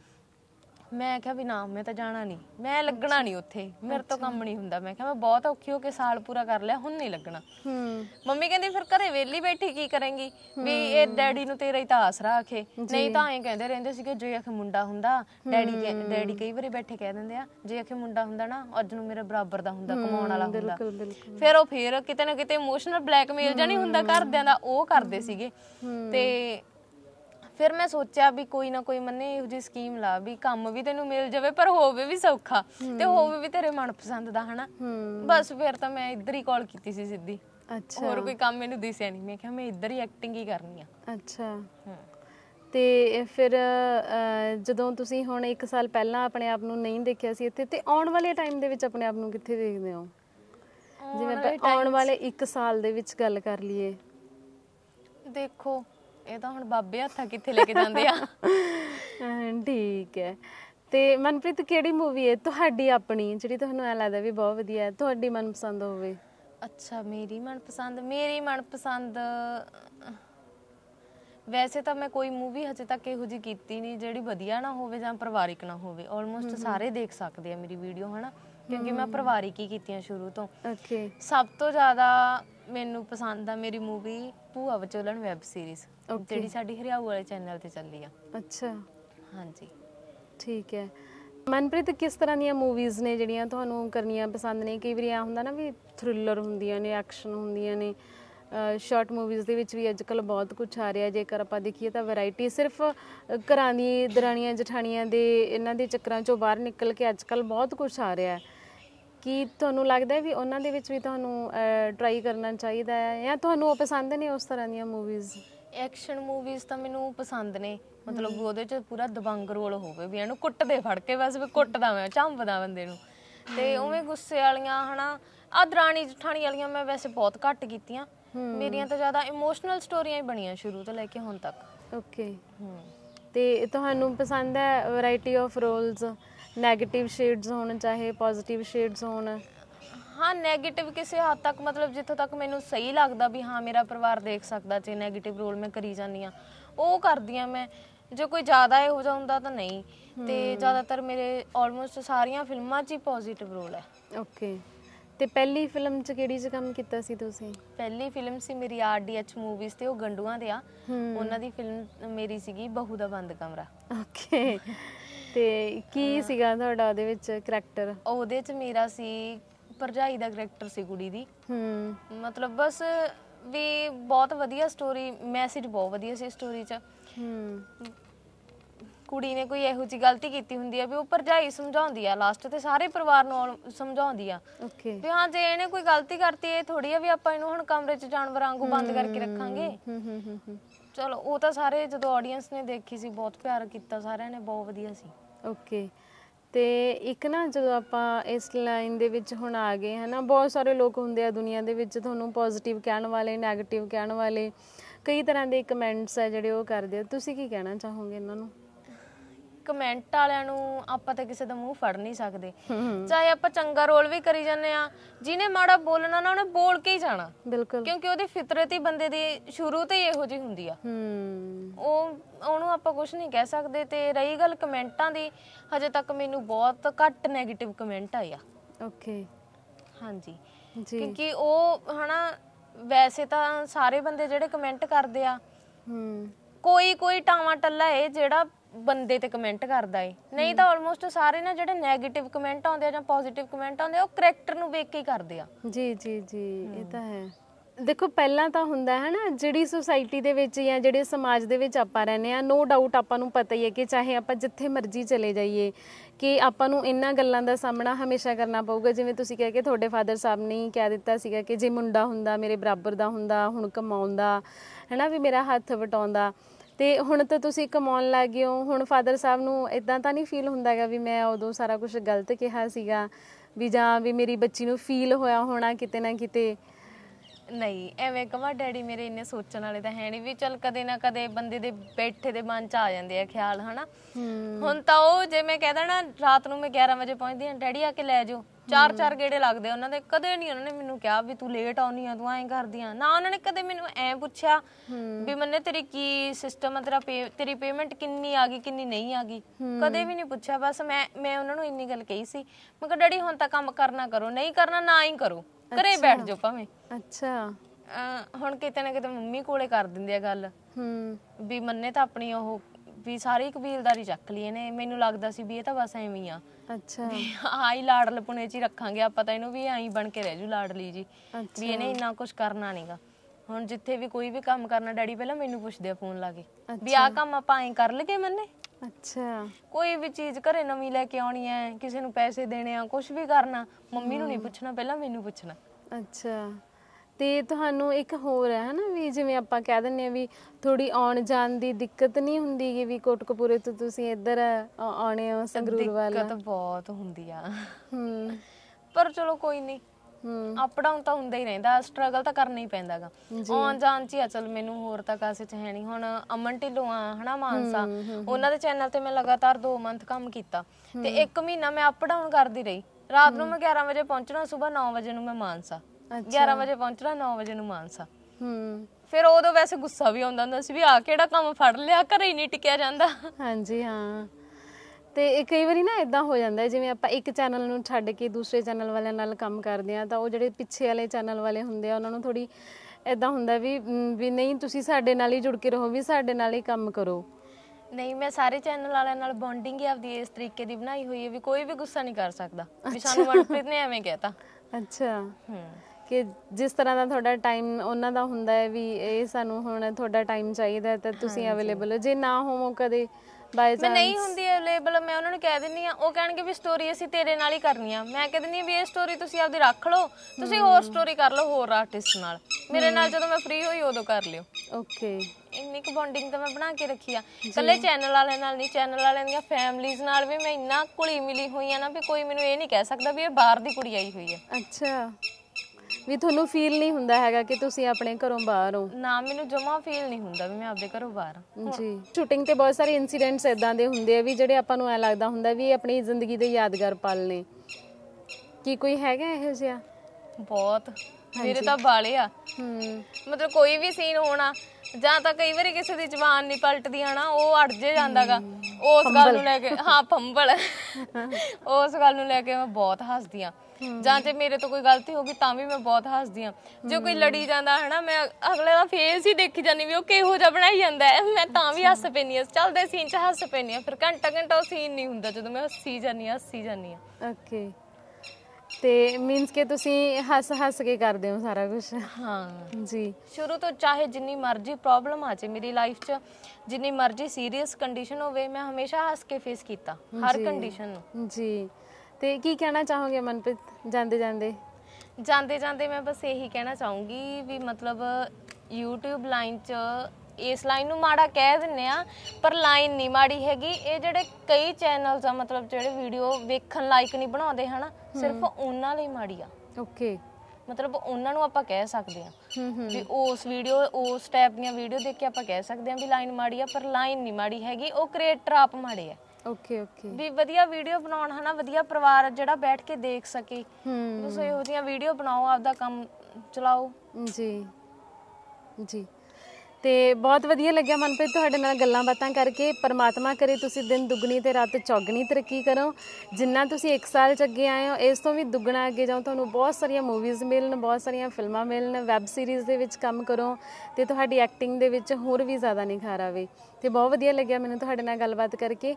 ਮੈਂ ਕਿਹਾ ਵੀ ਨਾ ਮੈਂ ਤਾਂ ਜਾਣਾ ਨਹੀਂ ਮੈਂ ਲੱਗਣਾ ਨਹੀਂ ਉੱਥੇ ਮੇਰੇ ਤੋਂ ਕੰਮ ਨਹੀਂ ਹੁੰਦਾ ਮੈਂ ਕਿਹਾ ਮੈਂ ਬਹੁਤ ਔਖੀ ਹੋ ਕੇ ਸਾਲ ਪੂਰਾ ਕਰ ਲਿਆ ਹੁਣ ਨਹੀਂ ਲੱਗਣਾ ਹੂੰ ਮੰਮੀ ਕਹਿੰਦੀ ਫਿਰ ਘਰੇ ਵੇਲੀ ਬੈਠੀ ਕੀ ਕਰੇਂਗੀ ਵੀ ਇਹ ਡੈਡੀ ਨੂੰ ਤੇਰਾ ਹੀ ਤਾਂ ਆਸਰਾ ਆਖੇ ਨਹੀਂ ਤਾਂ ਐਂ ਕਹਿੰਦੇ ਰਹਿੰਦੇ ਸੀਗੇ ਜੇ ਆਖੇ ਮੁੰਡਾ ਹੁੰਦਾ ਡੈਡੀ ਡੈਡੀ ਕਈ ਵਾਰੀ ਬੈਠੇ ਕਹਿ ਦਿੰਦੇ ਆ ਜੇ ਆਖੇ ਮੁੰਡਾ ਹੁੰਦਾ ਨਾ ਅੱਜ ਨੂੰ ਮੇਰੇ ਬਰਾਬਰ ਦਾ ਹੁੰਦਾ ਕਮਾਉਣ ਵਾਲਾ ਹੁੰਦਾ ਫਿਰ ਉਹ ਫਿਰ ਕਿਤੇ ਨਾ ਕਿਤੇ ਇਮੋਸ਼ਨਲ ਬਲੈਕਮੇਲ ਜਾਨੀ ਹੁੰਦਾ ਘਰਦਿਆਂ ਦਾ ਉਹ ਕਰਦੇ ਸੀਗੇ ਤੇ ਫਿਰ ਮੈਂ ਸੋਚਿਆ ਵੀ ਕੋਈ ਨਾ ਕੋਈ ਮੰਨੇ ਇਹੋ ਜੀ ਸਕੀਮ ਲਾ ਵੀ ਕੰਮ ਵੀ ਤੈਨੂੰ ਮਿਲ ਜਾਵੇ ਪਰ ਹੋਵੇ ਵੀ ਸੌਖਾ ਤੇ ਹੋਵੇ ਵੀ ਤੇਰੇ ਮਨਪਸੰਦ ਦਾ ਹਨਾ ਬਸ ਫਿਰ ਤਾਂ ਮੈਂ ਇੱਧਰ ਹੀ ਕਾਲ ਕੀਤੀ ਸੀ ਸਿੱਧੀ ਅੱਛਾ ਹੋਰ ਕੋਈ ਕੰਮ ਮੈਨੂੰ ਦਿਸਿਆ ਨਹੀਂ ਮੈਂ ਕਿਹਾ ਮੈਂ ਇੱਧਰ ਹੀ ਐਕਟਿੰਗ ਹੀ ਕਰਨੀ ਆ ਅੱਛਾ ਤੇ ਫਿਰ ਜਦੋਂ ਤੁਸੀਂ ਹੁਣ 1 ਸਾਲ ਪਹਿਲਾਂ ਆਪਣੇ ਆਪ ਨੂੰ ਨਹੀਂ ਦੇਖਿਆ ਸੀ ਇੱਥੇ ਤੇ ਆਉਣ ਵਾਲੇ ਟਾਈਮ ਦੇ ਵਿੱਚ ਆਪਣੇ ਆਪ ਨੂੰ ਕਿੱਥੇ ਦੇਖਦੇ ਹੋ ਜਿਵੇਂ ਆਉਣ ਵਾਲੇ 1 ਸਾਲ ਦੇ ਵਿੱਚ ਗੱਲ ਕਰ ਲਈਏ ਦੇਖੋ ਇਹ ਤਾਂ ਹੁਣ ਬਾਬੇ ਹੱਥਾਂ ਕਿੱਥੇ ਲੈ ਕੇ ਜਾਂਦੇ ਆ ਠੀਕ ਹੈ ਤੇ ਮਨਪ੍ਰੀਤ ਕਿਹੜੀ ਮੂਵੀ ਹੈ ਤੁਹਾਡੀ ਆਪਣੀ ਜਿਹੜੀ ਤੁਹਾਨੂੰ ਐ ਲੱਗਦਾ ਵੀ ਬਹੁਤ ਵਧੀਆ ਹੈ ਤੁਹਾਡੀ ਮਨਪਸੰਦ ਹੋਵੇ ਅੱਛਾ ਮੇਰੀ ਮਨਪਸੰਦ ਮੇਰੀ ਮਨਪਸੰਦ ਵੈਸੇ ਤਾਂ ਮੈਂ ਕੋਈ ਮੂਵੀ ਹਜੇ ਤੱਕ ਇਹੋ ਜੀ ਕੀਤੀ ਨਹੀਂ ਜਿਹੜੀ ਵਧੀਆ ਨਾ ਹੋਵੇ ਜਾਂ ਪਰਿਵਾਰਿਕ ਨਾ ਹੋਵੇ ਆਲਮੋਸਟ ਸਾਰੇ ਦੇਖ ਸਕਦੇ ਆ ਮੇਰੀ ਵੀਡੀਓ ਹਨਾ ਕਿਉਂਕਿ ਮੈਂ ਪਰਿਵਾਰਿਕ ਹੀ ਕੀਤੀਆਂ ਸ਼ੁਰੂ ਤੋਂ ਓਕੇ ਸਭ ਤੋਂ ਜ਼ਿਆਦਾ ਮੈਨੂੰ ਪਸੰਦ ਆ ਮੇਰੀ ਮੂਵੀ ਭੂਆ ਵਚੋਲਣ ਵੈਬ ਸੀਰੀਜ਼ ਜਿਹੜੀ ਸਾਡੀ ਹਰਿਆਊ ਵਾਲੇ ਚੈਨਲ ਤੇ ਚੱਲੀ ਆ ਅੱਛਾ ਹਾਂਜੀ ਠੀਕ ਹੈ ਮਨਪ੍ਰੀਤ ਕਿਸ ਤਰ੍ਹਾਂ ਦੀਆਂ ਮੂਵੀਜ਼ ਨੇ ਜਿਹੜੀਆਂ ਤੁਹਾਨੂੰ ਕਰਨੀਆਂ ਪਸੰਦ ਨੇ ਕਈ ਵਾਰੀ ਆ ਹੁੰਦਾ ਨਾ ਵੀ ਥ੍ਰਿਲਰ ਹੁੰਦੀਆਂ ਨੇ ਐਕਸ਼ਨ ਹੁੰਦੀਆਂ ਨੇ ਸ਼ਾਰਟ ਮੂਵੀਜ਼ ਦੇ ਵਿੱਚ ਵੀ ਅੱਜਕੱਲ ਬਹੁਤ ਕੁਝ ਆ ਰਿਹਾ ਜੇਕਰ ਆਪਾਂ ਦੇਖੀਏ ਤਾਂ ਵੈਰਾਈਟੀ ਸਿਰਫ ਘਰਾਂ ਦੀ ਦਰਾਣੀਆਂ ਜਠਾਣੀਆਂ ਦੇ ਇਹਨਾਂ ਦੇ ਚੱਕਰਾਂ ਚੋਂ ਬਾਹਰ ਨਿਕਲ ਕੇ ਅੱਜਕੱਲ ਬਹੁਤ ਕੁਝ ਆ ਰਿਹਾ ਹੈ ਕੀ ਤੁਹਾਨੂੰ ਲੱਗਦਾ ਵੀ ਉਹਨਾਂ ਦੇ ਵਿੱਚ ਵੀ ਤੁਹਾਨੂੰ ਟਰਾਈ ਕਰਨਾ ਚਾਹੀਦਾ ਹੈ ਜਾਂ ਤੁਹਾਨੂੰ ਉਹ ਪਸੰਦ ਨੇ ਉਸ ਤਰ੍ਹਾਂ ਦੀਆਂ ਮੂਵੀਜ਼ ਐਕਸ਼ਨ ਮੂਵੀਜ਼ ਤਾਂ ਮੈਨੂੰ ਪਸੰਦ ਨੇ ਮਤਲਬ ਉਹਦੇ ਚ ਪੂਰਾ ਦਬੰਗ ਰੋਲ ਹੋਵੇ ਵੀ ਇਹਨੂੰ ਕੁੱਟਦੇ ਫੜ ਕੇ ਬਸ ਵੀ ਕੁੱਟਦਾ ਮੈਂ ਚੰਬਦਾ ਬੰਦੇ ਨੂੰ ਤੇ ਉਵੇਂ ਗੁੱਸੇ ਵਾਲੀਆਂ ਹਨਾ ਆ ਦਰਾਣੀ ਜਠਾਣੀ ਵਾਲੀਆਂ ਮੈਂ ਵੈਸੇ ਬਹੁਤ ਘੱਟ ਕੀਤੀਆਂ ਮੇਰੀਆਂ ਤਾਂ ਜ਼ਿਆਦਾ ਇਮੋਸ਼ਨਲ ਸਟੋਰੀਆਂ ਹੀ ਬਣੀਆਂ ਸ਼ੁਰੂ ਤੋਂ ਲੈ ਕੇ ਹੁਣ ਤੱਕ ਓਕੇ ਤੇ ਤੁਹਾਨੂੰ ਪਸੰਦ ਹੈ variety of roles negative shades ਹੋਣ ਚਾਹੇ ਪੋਜ਼ਿਟਿਵ ਸ਼ੇਡਸ ਹੋਣ ਹਾਂ 네ਗੇਟਿਵ ਕਿਸੇ ਹੱਦ ਤੱਕ ਮਤਲਬ ਜਿੱਥੋਂ ਤੱਕ ਮੈਨੂੰ ਸਹੀ ਲੱਗਦਾ ਵੀ ਹਾਂ ਮੇਰਾ ਪਰਿਵਾਰ ਦੇਖ ਸਕਦਾ ਜੇ 네ਗੇਟਿਵ ਰੋਲ ਮੈਂ ਕਰੀ ਜਾਂਦੀ ਆ ਉਹ ਕਰਦੀ ਆ ਮੈਂ ਜੇ ਕੋਈ ਜ਼ਿਆਦਾ ਇਹੋ ਜਿਹਾ ਹੁੰਦਾ ਤਾਂ ਨਹੀਂ ਤੇ ਜ਼ਿਆਦਾਤਰ ਮੇਰੇ ਆਲਮੋਸਟ ਸਾਰੀਆਂ ਫਿਲਮਾਂ 'ਚ ਹੀ ਪੋਜ਼ਿਟਿਵ ਰੋਲ ਹੈ ਓਕੇ ਤੇ ਪਹਿਲੀ ਫਿਲਮ 'ਚ ਕਿਹੜੀ 'ਚ ਕੰਮ ਕੀਤਾ ਸੀ ਤੁਸੀਂ ਪਹਿਲੀ ਫਿਲਮ ਸੀ ਮੇਰੀ ਆਰਡੀਐਚ ਮੂਵੀਜ਼ ਤੇ ਉਹ ਗੰਡੂਆਂ ਦੇ ਆ ਉਹਨਾਂ ਦੀ ਫਿਲਮ ਮੇਰੀ ਸੀਗੀ ਬਹੂ ਦਾ ਬੰਦ ਕਮਰਾ ਓਕੇ ਤੇ ਕੀ ਸੀਗਾ ਤੁਹਾਡਾ ਉਹਦੇ ਵਿੱਚ ਕੈਰੈਕਟਰ ਉਹਦੇ ਚ ਮੇਰਾ ਸੀ ਪਰਜਾਈ ਦਾ ਕੈਰੈਕਟਰ ਸੀ ਕੁੜੀ ਦੀ ਹੂੰ ਮਤਲਬ ਬਸ ਵੀ ਬਹੁਤ ਵਧੀਆ ਸਟੋਰੀ ਮੈਸੇਜ ਬਹੁਤ ਵਧੀਆ ਸੀ ਸਟੋਰੀ ਚ ਹੂੰ ਕੁੜੀ ਨੇ ਕੋਈ ਇਹੋ ਜੀ ਗਲਤੀ ਕੀਤੀ ਹੁੰਦੀ ਆ ਵੀ ਉਹ ਪਰਜਾਈ ਸਮਝਾਉਂਦੀ ਆ ਲਾਸਟ ਤੇ ਸਾਰੇ ਪਰਿਵਾਰ ਨੂੰ ਸਮਝਾਉਂਦੀ ਆ ਓਕੇ ਵੀ ਹਾਂ ਜੇ ਇਹਨੇ ਕੋਈ ਗਲਤੀ ਕਰਤੀ ਇਹ ਥੋੜੀ ਆ ਵੀ ਆਪਾਂ ਇਹਨੂੰ ਹੁਣ ਕਮਰੇ 'ਚ ਜਾਨਵਰਾਂ ਵਾਂਗੂ ਬੰਦ ਕਰਕੇ ਰੱਖਾਂਗੇ ਹੂੰ ਹੂੰ ਹੂੰ ਹੂੰ ਚਲੋ ਉਹ ਤਾਂ ਸਾਰੇ ਜਦੋਂ ਆਡੀਅנס ਨੇ ਦੇਖੀ ਸੀ ਬਹੁਤ ਪਿਆਰ ਕੀਤਾ ਸਾਰਿਆਂ ਨੇ ਬਹੁਤ ਵਧੀਆ ਸੀ ਓਕੇ ਤੇ ਇੱਕ ਨਾ ਜਦੋਂ ਆਪਾਂ ਇਸ ਲਾਈਨ ਦੇ ਵਿੱਚ ਹੁਣ ਆ ਗਏ ਹਨਾ ਬਹੁਤ ਸਾਰੇ ਲੋਕ ਹੁੰਦੇ ਆ ਦੁਨੀਆ ਦੇ ਵਿੱਚ ਤੁਹਾਨੂੰ ਪੋਜ਼ਿਟਿਵ ਕਹਿਣ ਵਾਲੇ 네ਗੇਟਿਵ ਕਹਿਣ ਵਾਲੇ ਕਈ ਤਰ੍ਹਾਂ ਦੇ ਕਮੈਂਟਸ ਆ ਜਿਹੜੇ ਉਹ ਕਰਦੇ ਆ ਤੁਸੀਂ ਕੀ ਕਹਿਣਾ ਚਾਹੋਗੇ ਇਹਨਾਂ ਨੂੰ ਕਮੈਂਟ ਵਾਲਿਆਂ ਨੂੰ ਆਪਾਂ ਤਾਂ ਕਿਸੇ ਦਾ ਮੂੰਹ ਫੜ ਨਹੀਂ ਸਕਦੇ ਚਾਹੇ ਆਪਾਂ ਚੰਗਾ ਰੋਲ ਵੀ ਕਰੀ ਜਾਂਦੇ ਆ ਜਿਹਨੇ ਮਾੜਾ ਬੋਲਣਾ ਨਾ ਉਹਨੇ ਬੋਲ ਕੇ ਹੀ ਜਾਣਾ ਬਿਲਕੁਲ ਕਿਉਂਕਿ ਉਹਦੀ ਫਿਤਰਤ ਹੀ ਬੰਦੇ ਦੀ ਸ਼ੁਰੂ ਤੋਂ ਹੀ ਇਹੋ ਜੀ ਹੁੰਦੀ ਆ ਉਹ ਉਹਨੂੰ ਆਪਾਂ ਕੁਝ ਨਹੀਂ ਕਹਿ ਸਕਦੇ ਤੇ ਰਹੀ ਗੱਲ ਕਮੈਂਟਾਂ ਦੀ ਹਜੇ ਤੱਕ ਮੈਨੂੰ ਬਹੁਤ ਘੱਟ 네ਗੇਟਿਵ ਕਮੈਂਟ ਆਇਆ ਓਕੇ ਹਾਂਜੀ ਕਿਉਂਕਿ ਉਹ ਹਨਾ ਵੈਸੇ ਤਾਂ ਸਾਰੇ ਬੰਦੇ ਜਿਹੜੇ ਕਮੈਂਟ ਕਰਦੇ ਆ ਹੂੰ ਕੋਈ ਕੋਈ ਟਾਵਾ ਟੱਲਾ ਏ ਜਿਹੜਾ ਬੰਦੇ ਤੇ ਕਮੈਂਟ ਕਰਦਾ ਏ ਨਹੀਂ ਤਾਂ ਆਲਮੋਸਟ ਸਾਰੇ ਨਾ ਜਿਹੜੇ 네ਗੇਟਿਵ ਕਮੈਂਟ ਆਉਂਦੇ ਆ ਜਾਂ ਪੋਜ਼ਿਟਿਵ ਕਮੈਂਟ ਆਉਂਦੇ ਆ ਉਹ ਕੈਰੈਕਟਰ ਨੂੰ ਵੇਖ ਕੇ ਹੀ ਕਰਦੇ ਆ ਜੀ ਜੀ ਜੀ ਇਹ ਤਾਂ ਹੈ ਦੇਖੋ ਪਹਿਲਾਂ ਤਾਂ ਹੁੰਦਾ ਹੈ ਨਾ ਜਿਹੜੀ ਸੋਸਾਇਟੀ ਦੇ ਵਿੱਚ ਜਾਂ ਜਿਹੜੇ ਸਮਾਜ ਦੇ ਵਿੱਚ ਆਪਾਂ ਰਹਿੰਦੇ ਆ ਨੋ ਡਾਊਟ ਆਪਾਂ ਨੂੰ ਪਤਾ ਹੀ ਹੈ ਕਿ ਚਾਹੇ ਆਪਾਂ ਜਿੱਥੇ ਮਰਜ਼ੀ ਚਲੇ ਜਾਈਏ ਕਿ ਆਪਾਂ ਨੂੰ ਇੰਨਾ ਗੱਲਾਂ ਦਾ ਸਾਹਮਣਾ ਹਮੇਸ਼ਾ ਕਰਨਾ ਪਊਗਾ ਜਿਵੇਂ ਤੁਸੀਂ ਕਹਿ ਕੇ ਤੁਹਾਡੇ ਫਾਦਰ ਸਾਹਿਬ ਨੇ ਕਹਿ ਦਿੱਤਾ ਸੀਗਾ ਕਿ ਜੇ ਮੁੰਡਾ ਹੁੰਦਾ ਮੇਰੇ ਬਰਾਬਰ ਦਾ ਹੁੰਦਾ ਹੁਣ ਕਮਾਉਂਦਾ ਹੈ ਨਾ ਵੀ ਮੇਰਾ ਹੱਥ ਵਟਾਉਂਦਾ ਤੇ ਹੁਣ ਤਾਂ ਤੁਸੀਂ ਕਮਾਉਣ ਲੱਗ ਗਏ ਹੋ ਹੁਣ ਫਾਦਰ ਸਾਹਿਬ ਨੂੰ ਇਦਾਂ ਤਾਂ ਨਹੀਂ ਫੀਲ ਹੁੰਦਾਗਾ ਵੀ ਮੈਂ ਉਦੋਂ ਸਾਰਾ ਕੁਝ ਗਲਤ ਕਿਹਾ ਸੀਗਾ ਵੀ ਜਾਂ ਵੀ ਮੇਰੀ ਬੱਚੀ ਨੂੰ ਫੀਲ ਹੋਇਆ ਹੋਣਾ ਕਿਤੇ ਨਾ ਕਿਤੇ ਨਹੀਂ ਐਵੇਂ ਕਹਵਾ ਡੈਡੀ ਮੇਰੇ ਇੰਨੇ ਸੋਚਣ ਵਾਲੇ ਤਾਂ ਹੈ ਨਹੀਂ ਵੀ ਚਲ ਕਦੇ ਨਾ ਕਦੇ ਬੰਦੇ ਦੇ ਬੈਠੇ ਦੇ ਮਨ ਚ ਆ ਜਾਂਦੇ ਆ ਖਿਆਲ ਹਨਾ ਹੁਣ ਤਾਂ ਉਹ ਜੇ ਮੈਂ ਕਹਿ ਨਾ ਰਾਤ ਨੂੰ ਮੈਂ 11 ਵਜੇ ਪਹੁੰਚਦੀ ਆ ਡੈਡੀ ਆ ਕੇ ਲੈ ਜਾਓ ਚਾਰ ਚਾਰ ਗੇੜੇ ਲੱਗਦੇ ਉਹਨਾਂ ਦੇ ਕਦੇ ਨਹੀਂ ਉਹਨਾਂ ਨੇ ਮੈਨੂੰ ਕਿਹਾ ਵੀ ਤੂੰ ਲੇਟ ਆਉਣੀ ਆ ਤੂੰ ਐਂ ਕਰਦੀ ਆ ਨਾ ਉਹਨਾਂ ਨੇ ਕਦੇ ਮੈਨੂੰ ਐਂ ਪੁੱਛਿਆ ਵੀ ਮੰਨੇ ਤੇਰੀ ਕੀ ਸਿਸਟਮ ਆ ਤੇਰਾ ਤੇਰੀ ਪੇਮੈਂਟ ਕਿੰਨੀ ਆ ਗਈ ਕਿੰਨੀ ਨਹੀਂ ਆ ਗਈ ਕਦੇ ਵੀ ਨਹੀਂ ਪੁੱਛਿਆ ਬਸ ਮੈਂ ਮੈਂ ਉਹਨਾਂ ਨੂੰ ਇੰਨੀ ਗੱਲ ਕਹੀ ਸੀ ਮੈਂ ਕਿਹਾ ਡੈਡੀ ਹੁਣ ਤਾਂ ਕੰਮ ਕਰਨਾ ਕਰੋ ਨਹੀਂ ਕਰਨਾ ਨਾ ਹੀ ਕਰੋ ਘਰੇ ਬੈਠ ਜਾਓ ਭਾਵੇਂ ਅੱਛਾ ਹੁਣ ਕਿਤੇ ਨਾ ਕਿਤੇ ਮੰਮੀ ਕੋਲੇ ਕਰ ਦਿੰਦੇ ਆ ਗੱਲ ਹੂੰ ਵੀ ਮੰਨੇ ਤਾਂ ਆਪਣੀ ਉਹ ਵੀ ਸਾਰੇ ਕਬੀਲਦਾਰੀ ਚੱਕ ਲਈ ਇਹਨੇ ਮੈਨੂੰ ਲੱਗਦਾ ਸੀ ਵੀ ਇਹ ਤਾਂ ਬਸ ਐਵੇਂ ਹੀ ਆ ਅੱਛਾ ਆਈ ਲਾੜ ਲਪੁਣੇ ਚ ਹੀ ਰੱਖਾਂਗੇ ਆਪਾਂ ਤਾਂ ਇਹਨੂੰ ਵੀ ਐਂ ਬਣ ਕੇ ਰਹਿ ਜੂ ਲਾੜਲੀ ਜੀ ਵੀ ਇਹਨੇ ਇੰਨਾ ਕੁਝ ਕਰਨਾ ਨਹੀਂਗਾ ਹੁਣ ਜਿੱਥੇ ਵੀ ਕੋਈ ਵੀ ਕੰਮ ਕਰਨਾ ਡੈਡੀ ਪਹਿਲਾਂ ਮੈਨੂੰ ਪੁੱਛਦੇ ਆ ਫੋਨ ਲਾ ਕੇ ਵੀ ਆਹ ਕੰਮ ਆਪਾਂ ਐਂ ਕਰ ਲਗੇ ਮੰਨੇ ਅੱਛਾ ਕੋਈ ਵੀ ਚੀਜ਼ ਘਰੇ ਨਵੀਂ ਲੈ ਕੇ ਆਉਣੀ ਹੈ ਕਿਸੇ ਨੂੰ ਪੈਸੇ ਦੇਣੇ ਆ ਕੁਝ ਵੀ ਕਰਨਾ ਮੰਮੀ ਨੂੰ ਨਹੀਂ ਪੁੱਛਣਾ ਪਹਿਲਾਂ ਮੈਨੂੰ ਪੁੱਛਣਾ ਅੱਛਾ ਤੇ ਤੁਹਾਨੂੰ ਇੱਕ ਹੋਰ ਹੈ ਹਨਾ ਵੀ ਜਿਵੇਂ ਆਪਾਂ ਕਹਿ ਦਿੰਨੇ ਆ ਵੀ ਥੋੜੀ ਆਉਣ ਜਾਣ ਦੀ ਦਿੱਕਤ ਨਹੀਂ ਹੁੰਦੀ ਕਿ ਵੀ ਕੋਟਕਪੂਰੇ ਤੋਂ ਤੁਸੀਂ ਇੱਧਰ ਆਉਣੇ ਹੋ ਸੰਗਰੂਰ ਵਾਲਾ ਦਿੱਕਤ ਬਹੁਤ ਹੁੰਦੀ ਆ ਹੂੰ ਪਰ ਚਲੋ ਕੋਈ ਨਹੀਂ ਹੂੰ ਆਪਣਾ ਤਾਂ ਹੁੰਦਾ ਹੀ ਰਹਿੰਦਾ ਸਟਰਗਲ ਤਾਂ ਕਰਨਾ ਹੀ ਪੈਂਦਾਗਾ ਆਉਣ ਜਾਣ ਚ ਅਸਲ ਮੈਨੂੰ ਹੋਰ ਤਾਂ ਕਾਸੇ ਚ ਹੈ ਨਹੀਂ ਹੁਣ ਅਮਨ ਢਿੱਲੋਂ ਆ ਹਨਾ ਮਾਨਸਾ ਉਹਨਾਂ ਦੇ ਚੈਨਲ ਤੇ ਮੈਂ ਲਗਾਤਾਰ 2 ਮੰਥ ਕੰਮ ਕੀਤਾ ਤੇ 1 ਮਹੀਨਾ ਮੈਂ ਅਪ ਡਾਊਨ ਕਰਦੀ ਰਹੀ ਰਾਤ ਨੂੰ ਮੈਂ 11 ਵਜੇ ਪਹੁੰਚਣਾ ਸਵੇਰ 9 ਵਜੇ ਨੂੰ ਮੈਂ ਮਾਨਸਾ 11 ਵਜੇ ਪਹੁੰਚਣਾ 9 ਵਜੇ ਨੂੰ ਮਾਨਸਾ ਹੂੰ ਫਿਰ ਉਦੋਂ ਵੈਸੇ ਗੁੱਸਾ ਵੀ ਆਉਂਦਾ ਹੁੰਦਾ ਸੀ ਵੀ ਆ ਕਿਹੜਾ ਕੰਮ ਫੜ ਲਿਆ ਘਰੇ ਹੀ ਨਹੀਂ ਟਿਕਿਆ ਜਾਂਦਾ ਹਾਂਜੀ ਹਾਂ ਤੇ ਇਹ ਕਈ ਵਾਰੀ ਨਾ ਇਦਾਂ ਹੋ ਜਾਂਦਾ ਜਿਵੇਂ ਆਪਾਂ ਇੱਕ ਚੈਨਲ ਨੂੰ ਛੱਡ ਕੇ ਦੂਸਰੇ ਚੈਨਲ ਵਾਲਿਆਂ ਨਾਲ ਕੰਮ ਕਰਦੇ ਆ ਤਾਂ ਉਹ ਜਿਹੜੇ ਪਿੱਛੇ ਵਾਲੇ ਚੈਨਲ ਵਾਲੇ ਹੁੰਦੇ ਆ ਉਹਨਾਂ ਨੂੰ ਥੋੜੀ ਇਦਾਂ ਹੁੰਦਾ ਵੀ ਵੀ ਨਹੀਂ ਤੁਸੀਂ ਸਾਡੇ ਨਾਲ ਹੀ ਜੁੜ ਕੇ ਰਹੋ ਵੀ ਸਾਡੇ ਨਾਲ ਹੀ ਕੰਮ ਕਰੋ ਨਹੀਂ ਮੈਂ ਸਾਰੇ ਚੈਨਲ ਵਾਲਿਆਂ ਨਾਲ ਬੌਂਡਿੰਗ ਹੀ ਆਪਦੀ ਇਸ ਤਰੀਕੇ ਦੀ ਬਣਾਈ ਹੋਈ ਹੈ ਵੀ ਕੋਈ ਵੀ ਗੁੱਸਾ ਨਹੀਂ ਕਰ ਸਕਦਾ ਵੀ ਸਾਨੂੰ ਮਨਪ੍ਰੀਤ ਨੇ ਐਵੇਂ ਕਹਿਤਾ ਅੱਛਾ ਹੂੰ ਕਿ ਜਿਸ ਤਰ੍ਹਾਂ ਦਾ ਤੁਹਾਡਾ ਟਾਈਮ ਉਹਨਾਂ ਦਾ ਹੁੰਦਾ ਹੈ ਵੀ ਇਹ ਸਾਨੂੰ ਹੁਣ ਤੁਹਾਡਾ ਟਾਈਮ ਚਾਹੀਦਾ ਤਾਂ ਤੁਸੀਂ ਅਵੇਲੇਬਲ ਹੋ ਜੇ ਨਾ ਹੋਵੋ ਕਦੇ ਬਾਈ ਜਾਨ ਮੈਂ ਨਹੀਂ ਹੁੰਦੀ ਅਵੇਲੇਬਲ ਮੈਂ ਉਹਨਾਂ ਨੂੰ ਕਹਿ ਦਿੰਦੀ ਆ ਉਹ ਕਹਿਣਗੇ ਵੀ ਸਟੋਰੀ ਅਸੀਂ ਤੇਰੇ ਨਾਲ ਹੀ ਕਰਨੀ ਆ ਮੈਂ ਕਹਿ ਦਿੰਨੀ ਆ ਵੀ ਇਹ ਸਟੋਰੀ ਤੁਸੀਂ ਆਪਦੀ ਰੱਖ ਲਓ ਤੁਸੀਂ ਹੋਰ ਸਟੋਰੀ ਕਰ ਲਓ ਹੋਰ ਆਰਟਿਸਟ ਨਾਲ ਮੇਰੇ ਨਾਲ ਜਦੋਂ ਮੈਂ ਫ੍ਰੀ ਹੋਈ ਉਦੋਂ ਕਰ ਲਿਓ ਓਕੇ ਇੰਨੀ ਕੁ ਬੌਂਡਿੰਗ ਤਾਂ ਮੈਂ ਬਣਾ ਕੇ ਰੱਖੀ ਆ ਕੱਲੇ ਚੈਨਲ ਵਾਲਿਆਂ ਨਾਲ ਨਹੀਂ ਚੈਨਲ ਵਾਲਿਆਂ ਦੀਆਂ ਫੈਮਲੀਆਂ ਨਾਲ ਵੀ ਮੈਂ ਇੰਨਾ ਕੁਲੀ ਮਿਲੀ ਹੋਈ ਆ ਨਾ ਵੀ ਕੋਈ ਮੈਨੂੰ ਇਹ ਨਹੀਂ ਕਹਿ ਸਕਦਾ ਵੀ ਇਹ ਬਾਹਰ ਦੀ ਕੁੜੀ ਆਈ ਹੋਈ ਆ ਅੱਛਾ ਵੀ ਤੁਹਾਨੂੰ ਫੀਲ ਨਹੀਂ ਹੁੰਦਾ ਹੈਗਾ ਕਿ ਤੁਸੀਂ ਆਪਣੇ ਘਰੋਂ ਬਾਹਰ ਹੋ ਨਾ ਮੈਨੂੰ ਜਮਾ ਫੀਲ ਨਹੀਂ ਹੁੰਦਾ ਵੀ ਮੈਂ ਆਪਣੇ ਘਰੋਂ ਬਾਹਰ ਜੀ ਸ਼ੂਟਿੰਗ ਤੇ ਬਹੁਤ ਸਾਰੇ ਇਨਸੀਡੈਂਟਸ ਇਦਾਂ ਦੇ ਹੁੰਦੇ ਆ ਵੀ ਜਿਹੜੇ ਆਪਾਂ ਨੂੰ ਐ ਲੱਗਦਾ ਹੁੰਦਾ ਵੀ ਇਹ ਆਪਣੀ ਜ਼ਿੰਦਗੀ ਦੇ ਯਾਦਗਾਰ ਪਲ ਨੇ ਕੀ ਕੋਈ ਹੈਗਾ ਇਹੋ ਜਿਹਾ ਬਹੁਤ ਮੇਰੇ ਤਾਂ ਬਾਲੇ ਆ ਹੂੰ ਮਤਲਬ ਕੋਈ ਵੀ ਸੀਨ ਹੋਣਾ ਜਾਂ ਤਾਂ ਕਈ ਵਾਰੀ ਕਿਸੇ ਦੀ ਜ਼ਬਾਨ ਨਹੀਂ ਪਲਟਦੀ ਆਣਾ ਉਹ ਅੜ ਜੇ ਜਾਂਦਾਗਾ ਉਸ ਗੱਲ ਨੂੰ ਲੈ ਕੇ ਹਾਂ ਫੰਬਲ ਉਸ ਗੱਲ ਨੂੰ ਲੈ ਕੇ ਮੈਂ ਬਹੁਤ ਹੱਸਦੀ ਆ ਜਾਂ ਜੇ ਮੇਰੇ ਤੋਂ ਕੋਈ ਗਲਤੀ ਹੋ ਗਈ ਤਾਂ ਵੀ ਮੈਂ ਬਹੁਤ ਹੱਸਦੀ ਆ ਜੇ ਕੋਈ ਲੜੀ ਜਾਂਦਾ ਹਨਾ ਮੈਂ ਅਗਲੇ ਦਾ ਫੇਸ ਹੀ ਦੇਖੀ ਜਾਂਦੀ ਵੀ ਉਹ ਕਿਹੋ ਜਿਹਾ ਬਣਾਈ ਜਾਂਦਾ ਹੈ ਮੈਂ ਤਾਂ ਵੀ ਹੱਸ ਪੈਣੀ ਆ ਚੱਲਦੇ ਸੀਨ 'ਚ ਹੱਸ ਪੈਣੀ ਆ ਫਿਰ ਘੰਟਾ ਘੰਟਾ ਉਹ ਸੀਨ ਨਹੀਂ ਹੁੰਦਾ ਜਦੋਂ ਮੈਂ ਹੱਸੀ ਜਾਂਦੀ ਆ ਹੱਸੀ ਜਾਂਦੀ ਆ ਓਕੇ ਤੇ ਮੀਨਸ ਕਿ ਤੁਸੀਂ ਹੱਸ ਹੱਸ ਕੇ ਕਰਦੇ ਹੋ ਸਾਰਾ ਕੁਝ ਹਾਂ ਜੀ ਸ਼ੁਰੂ ਤੋਂ ਚਾਹੇ ਜਿੰਨੀ ਮਰਜ਼ੀ ਪ੍ਰੋਬਲਮ ਆ ਜੇ ਮੇਰੀ ਲਾਈਫ 'ਚ ਜਿੰਨੀ ਮਰਜ਼ੀ ਸੀਰੀਅਸ ਕੰਡੀਸ਼ਨ ਹੋਵੇ ਮੈਂ ਹਮੇਸ਼ਾ ਹੱਸ ਕੇ ਫੇਸ ਕੀਤਾ ਹਰ ਕੰਡੀਸ਼ਨ ਨੂੰ ਜੀ ਤੇ ਕੀ ਕਹਿਣਾ ਚਾਹੋਗੇ ਮਨਪ੍ਰੀਤ ਜਾਂਦੇ ਜਾਂਦੇ ਜਾਂਦੇ ਜਾਂਦੇ ਮੈਂ ਬਸ ਇਹੀ ਕਹਿਣਾ ਚਾਹੂੰਗੀ ਵੀ ਮਤਲਬ YouTube ਲਾਈਨ 'ਚ ਇਸ ਲਾਈਨ ਨੂੰ ਮਾੜਾ ਕਹਿ ਦਿੰਨੇ ਆ ਪਰ ਲਾਈਨ ਨਹੀਂ ਮਾੜੀ ਹੈਗੀ ਇਹ ਜਿਹੜੇ ਕਈ ਚੈਨਲਸ ਆ ਮਤਲਬ ਜਿਹੜੇ ਵੀਡੀਓ ਵੇਖਣ ਲਾਇਕ ਨਹੀਂ ਬਣਾਉਂਦੇ ਹਨਾ ਸਿਰਫ ਉਹਨਾਂ ਲਈ ਮਾੜੀ ਆ ਓਕੇ ਮਤਲਬ ਉਹਨਾਂ ਨੂੰ ਆਪਾਂ ਕਹਿ ਸਕਦੇ ਆ ਵੀ ਉਸ ਵੀਡੀਓ ਉਸ ਟਾਈਪ ਦੀਆਂ ਵੀਡੀਓ ਦੇਖ ਕੇ ਆਪਾਂ ਕਹਿ ਸਕਦੇ ਆ ਵੀ ਲਾਈਨ ਮਾੜੀ ਆ ਪਰ ਲਾਈਨ ਨਹੀਂ ਮਾੜੀ ਹੈਗੀ ਉਹ ਕ੍ਰੀਏਟਰ ਆਪ ਮਾੜੇ ਆ ਓਕੇ ਓਕੇ ਵੀ ਵਧੀਆ ਵੀਡੀਓ ਬਣਾਉਣ ਹਨਾ ਵਧੀਆ ਪਰਿਵਾਰ ਜਿਹੜਾ ਬੈਠ ਕੇ ਦੇਖ ਸਕੇ ਹੂੰ ਤੁਸੀਂ ਇਹੋ ਜਿਹੀਆਂ ਵੀਡੀਓ ਬਣਾਓ ਆਪਦਾ ਕੰਮ ਚਲਾਓ ਜੀ ਜੀ ਤੇ ਬਹੁਤ ਵਧੀਆ ਲੱਗਿਆ ਮਨਪ੍ਰੀਤ ਤੁਹਾਡੇ ਨਾਲ ਗੱਲਾਂ ਬਾਤਾਂ ਕਰਕੇ ਪਰਮਾਤਮਾ ਕਰੇ ਤੁਸੀਂ ਦਿਨ ਦੁੱਗਣੀ ਤੇ ਰਾਤ ਚੌਗਣੀ ਤਰੱਕੀ ਕਰੋ ਜਿੰਨਾ ਤੁਸੀਂ 1 ਸਾਲ ਚ ਅੱਗੇ ਆਏ ਹੋ ਇਸ ਤੋਂ ਵੀ ਦੁੱਗਣਾ ਅੱਗੇ ਜਾਓ ਤੁਹਾਨੂੰ ਬਹੁਤ ਸਾਰੀਆਂ ਮੂਵੀਜ਼ ਮਿਲਣ ਬਹੁਤ ਸਾਰੀਆਂ ਫਿਲਮਾਂ ਮਿਲਣ ਵੈਬ ਸੀਰੀਜ਼ ਦੇ ਵਿੱਚ ਕੰਮ ਕਰੋ ਤੇ ਤੁਹਾਡੀ ਐਕਟਿੰਗ ਦੇ ਵਿੱਚ ਹੋਰ ਵੀ ਜ਼ਿਆਦਾ ਨਿਖਾਰ ਆਵੇ ਤੇ ਬਹੁਤ ਵਧੀਆ ਲੱਗਿਆ ਮੈਨੂੰ ਤੁਹਾਡੇ ਨਾਲ ਗੱਲਬਾਤ ਕਰਕੇ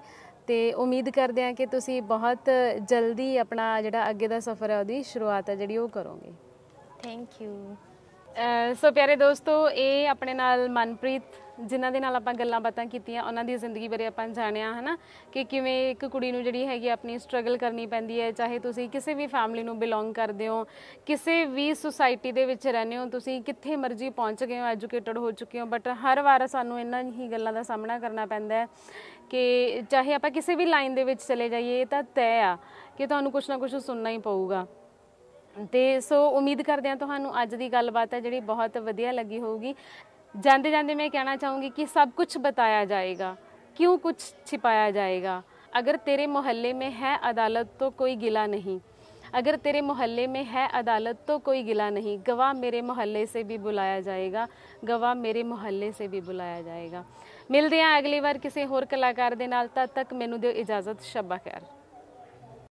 ਤੇ ਉਮੀਦ ਕਰਦੇ ਹਾਂ ਕਿ ਤੁਸੀਂ ਬਹੁਤ ਜਲਦੀ ਆਪਣਾ ਜਿਹੜਾ ਅੱਗੇ ਦਾ ਸਫ਼ਰ ਹੈ ਉਹਦੀ ਸ਼ੁਰੂਆਤ ਹੈ ਜਿਹੜੀ ਉਹ ਕਰੋਗੇ ਥੈਂਕ ਯੂ ਸੋ ਪਿਆਰੇ ਦੋਸਤੋ ਇਹ ਆਪਣੇ ਨਾਲ ਮਨਪ੍ਰੀਤ ਜਿਨ੍ਹਾਂ ਦੇ ਨਾਲ ਆਪਾਂ ਗੱਲਾਂ ਬਾਤਾਂ ਕੀਤੀਆਂ ਉਹਨਾਂ ਦੀ ਜ਼ਿੰਦਗੀ ਬਾਰੇ ਆਪਾਂ ਜਾਣਿਆ ਹਨਾ ਕਿ ਕਿਵੇਂ ਇੱਕ ਕੁੜੀ ਨੂੰ ਜਿਹੜੀ ਹੈਗੀ ਆਪਣੀ ਸਟਰਗਲ ਕਰਨੀ ਪੈਂਦੀ ਹੈ ਚਾਹੇ ਤੁਸੀਂ ਕਿਸੇ ਵੀ ਫੈਮਿਲੀ ਨੂੰ ਬਿਲੋਂਗ ਕਰਦੇ ਹੋ ਕਿਸੇ ਵੀ ਸੁਸਾਇਟੀ ਦੇ ਵਿੱਚ ਰਹਿੰਦੇ ਹੋ ਤੁਸੀਂ ਕਿੱਥੇ ਮਰਜ਼ੀ ਪਹੁੰਚ ਗਏ ਹੋ ਐਜੂਕੇਟਡ ਹੋ ਚੁੱਕੇ ਹੋ ਬਟ ਹਰ ਵਾਰ ਸਾਨੂੰ ਇਹਨਾਂ ਹੀ ਗੱਲਾਂ ਦਾ ਸਾਹਮਣਾ ਕਰਨਾ ਪੈਂਦਾ ਹੈ ਕਿ ਚਾਹੇ ਆਪਾਂ ਕਿਸੇ ਵੀ ਲਾਈਨ ਦੇ ਵਿੱਚ ਚਲੇ ਜਾਈਏ ਇਹ ਤਾਂ ਤੈਅ ਆ ਕਿ ਤੁਹਾਨੂੰ ਕੁਝ ਨਾ ਕੁਝ ਸੁਣਨਾ ਹੀ ਪਊਗਾ ਤੇ ਸੋ ਉਮੀਦ ਕਰਦੇ ਹਾਂ ਤੁਹਾਨੂੰ ਅੱਜ ਦੀ ਗੱਲਬਾਤ ਹੈ ਜਿਹੜੀ ਬਹੁਤ ਵਧੀਆ ਲੱਗੀ ਹੋਊਗੀ ਜਾਂਦੇ ਜਾਂਦੇ ਮੈਂ ਕਹਿਣਾ ਚਾਹੂੰਗੀ ਕਿ ਸਭ ਕੁਝ ਬਤਾਇਆ ਜਾਏਗਾ ਕਿਉਂ ਕੁਝ ਛਿਪਾਇਆ ਜਾਏਗਾ ਅਗਰ ਤੇਰੇ ਮੁਹੱਲੇ ਮੇ ਹੈ ਅਦਾਲਤ ਤੋਂ ਕੋਈ ਗਿਲਾ ਨਹੀਂ ਅਗਰ ਤੇਰੇ ਮੁਹੱਲੇ ਮੇ ਹੈ ਅਦਾਲਤ ਤੋਂ ਕੋਈ ਗਿਲਾ ਨਹੀਂ ਗਵਾਹ ਮੇਰੇ ਮੁਹੱਲੇ ਸੇ ਵੀ ਬੁਲਾਇਆ ਜਾਏਗਾ ਗਵਾਹ ਮੇਰੇ ਮੁਹੱਲੇ ਸੇ ਵੀ ਬੁਲਾਇਆ ਜਾਏਗਾ ਮਿਲਦੇ ਹਾਂ ਅਗਲੀ ਵਾਰ ਕਿਸੇ ਹੋਰ ਕਲਾਕਾਰ ਦੇ ਨਾਲ ਤਦ ਤੱਕ ਮੈਨੂੰ ਦਿਓ ਇਜਾਜ਼ਤ ਸ਼ਬਾ ਖੈਰ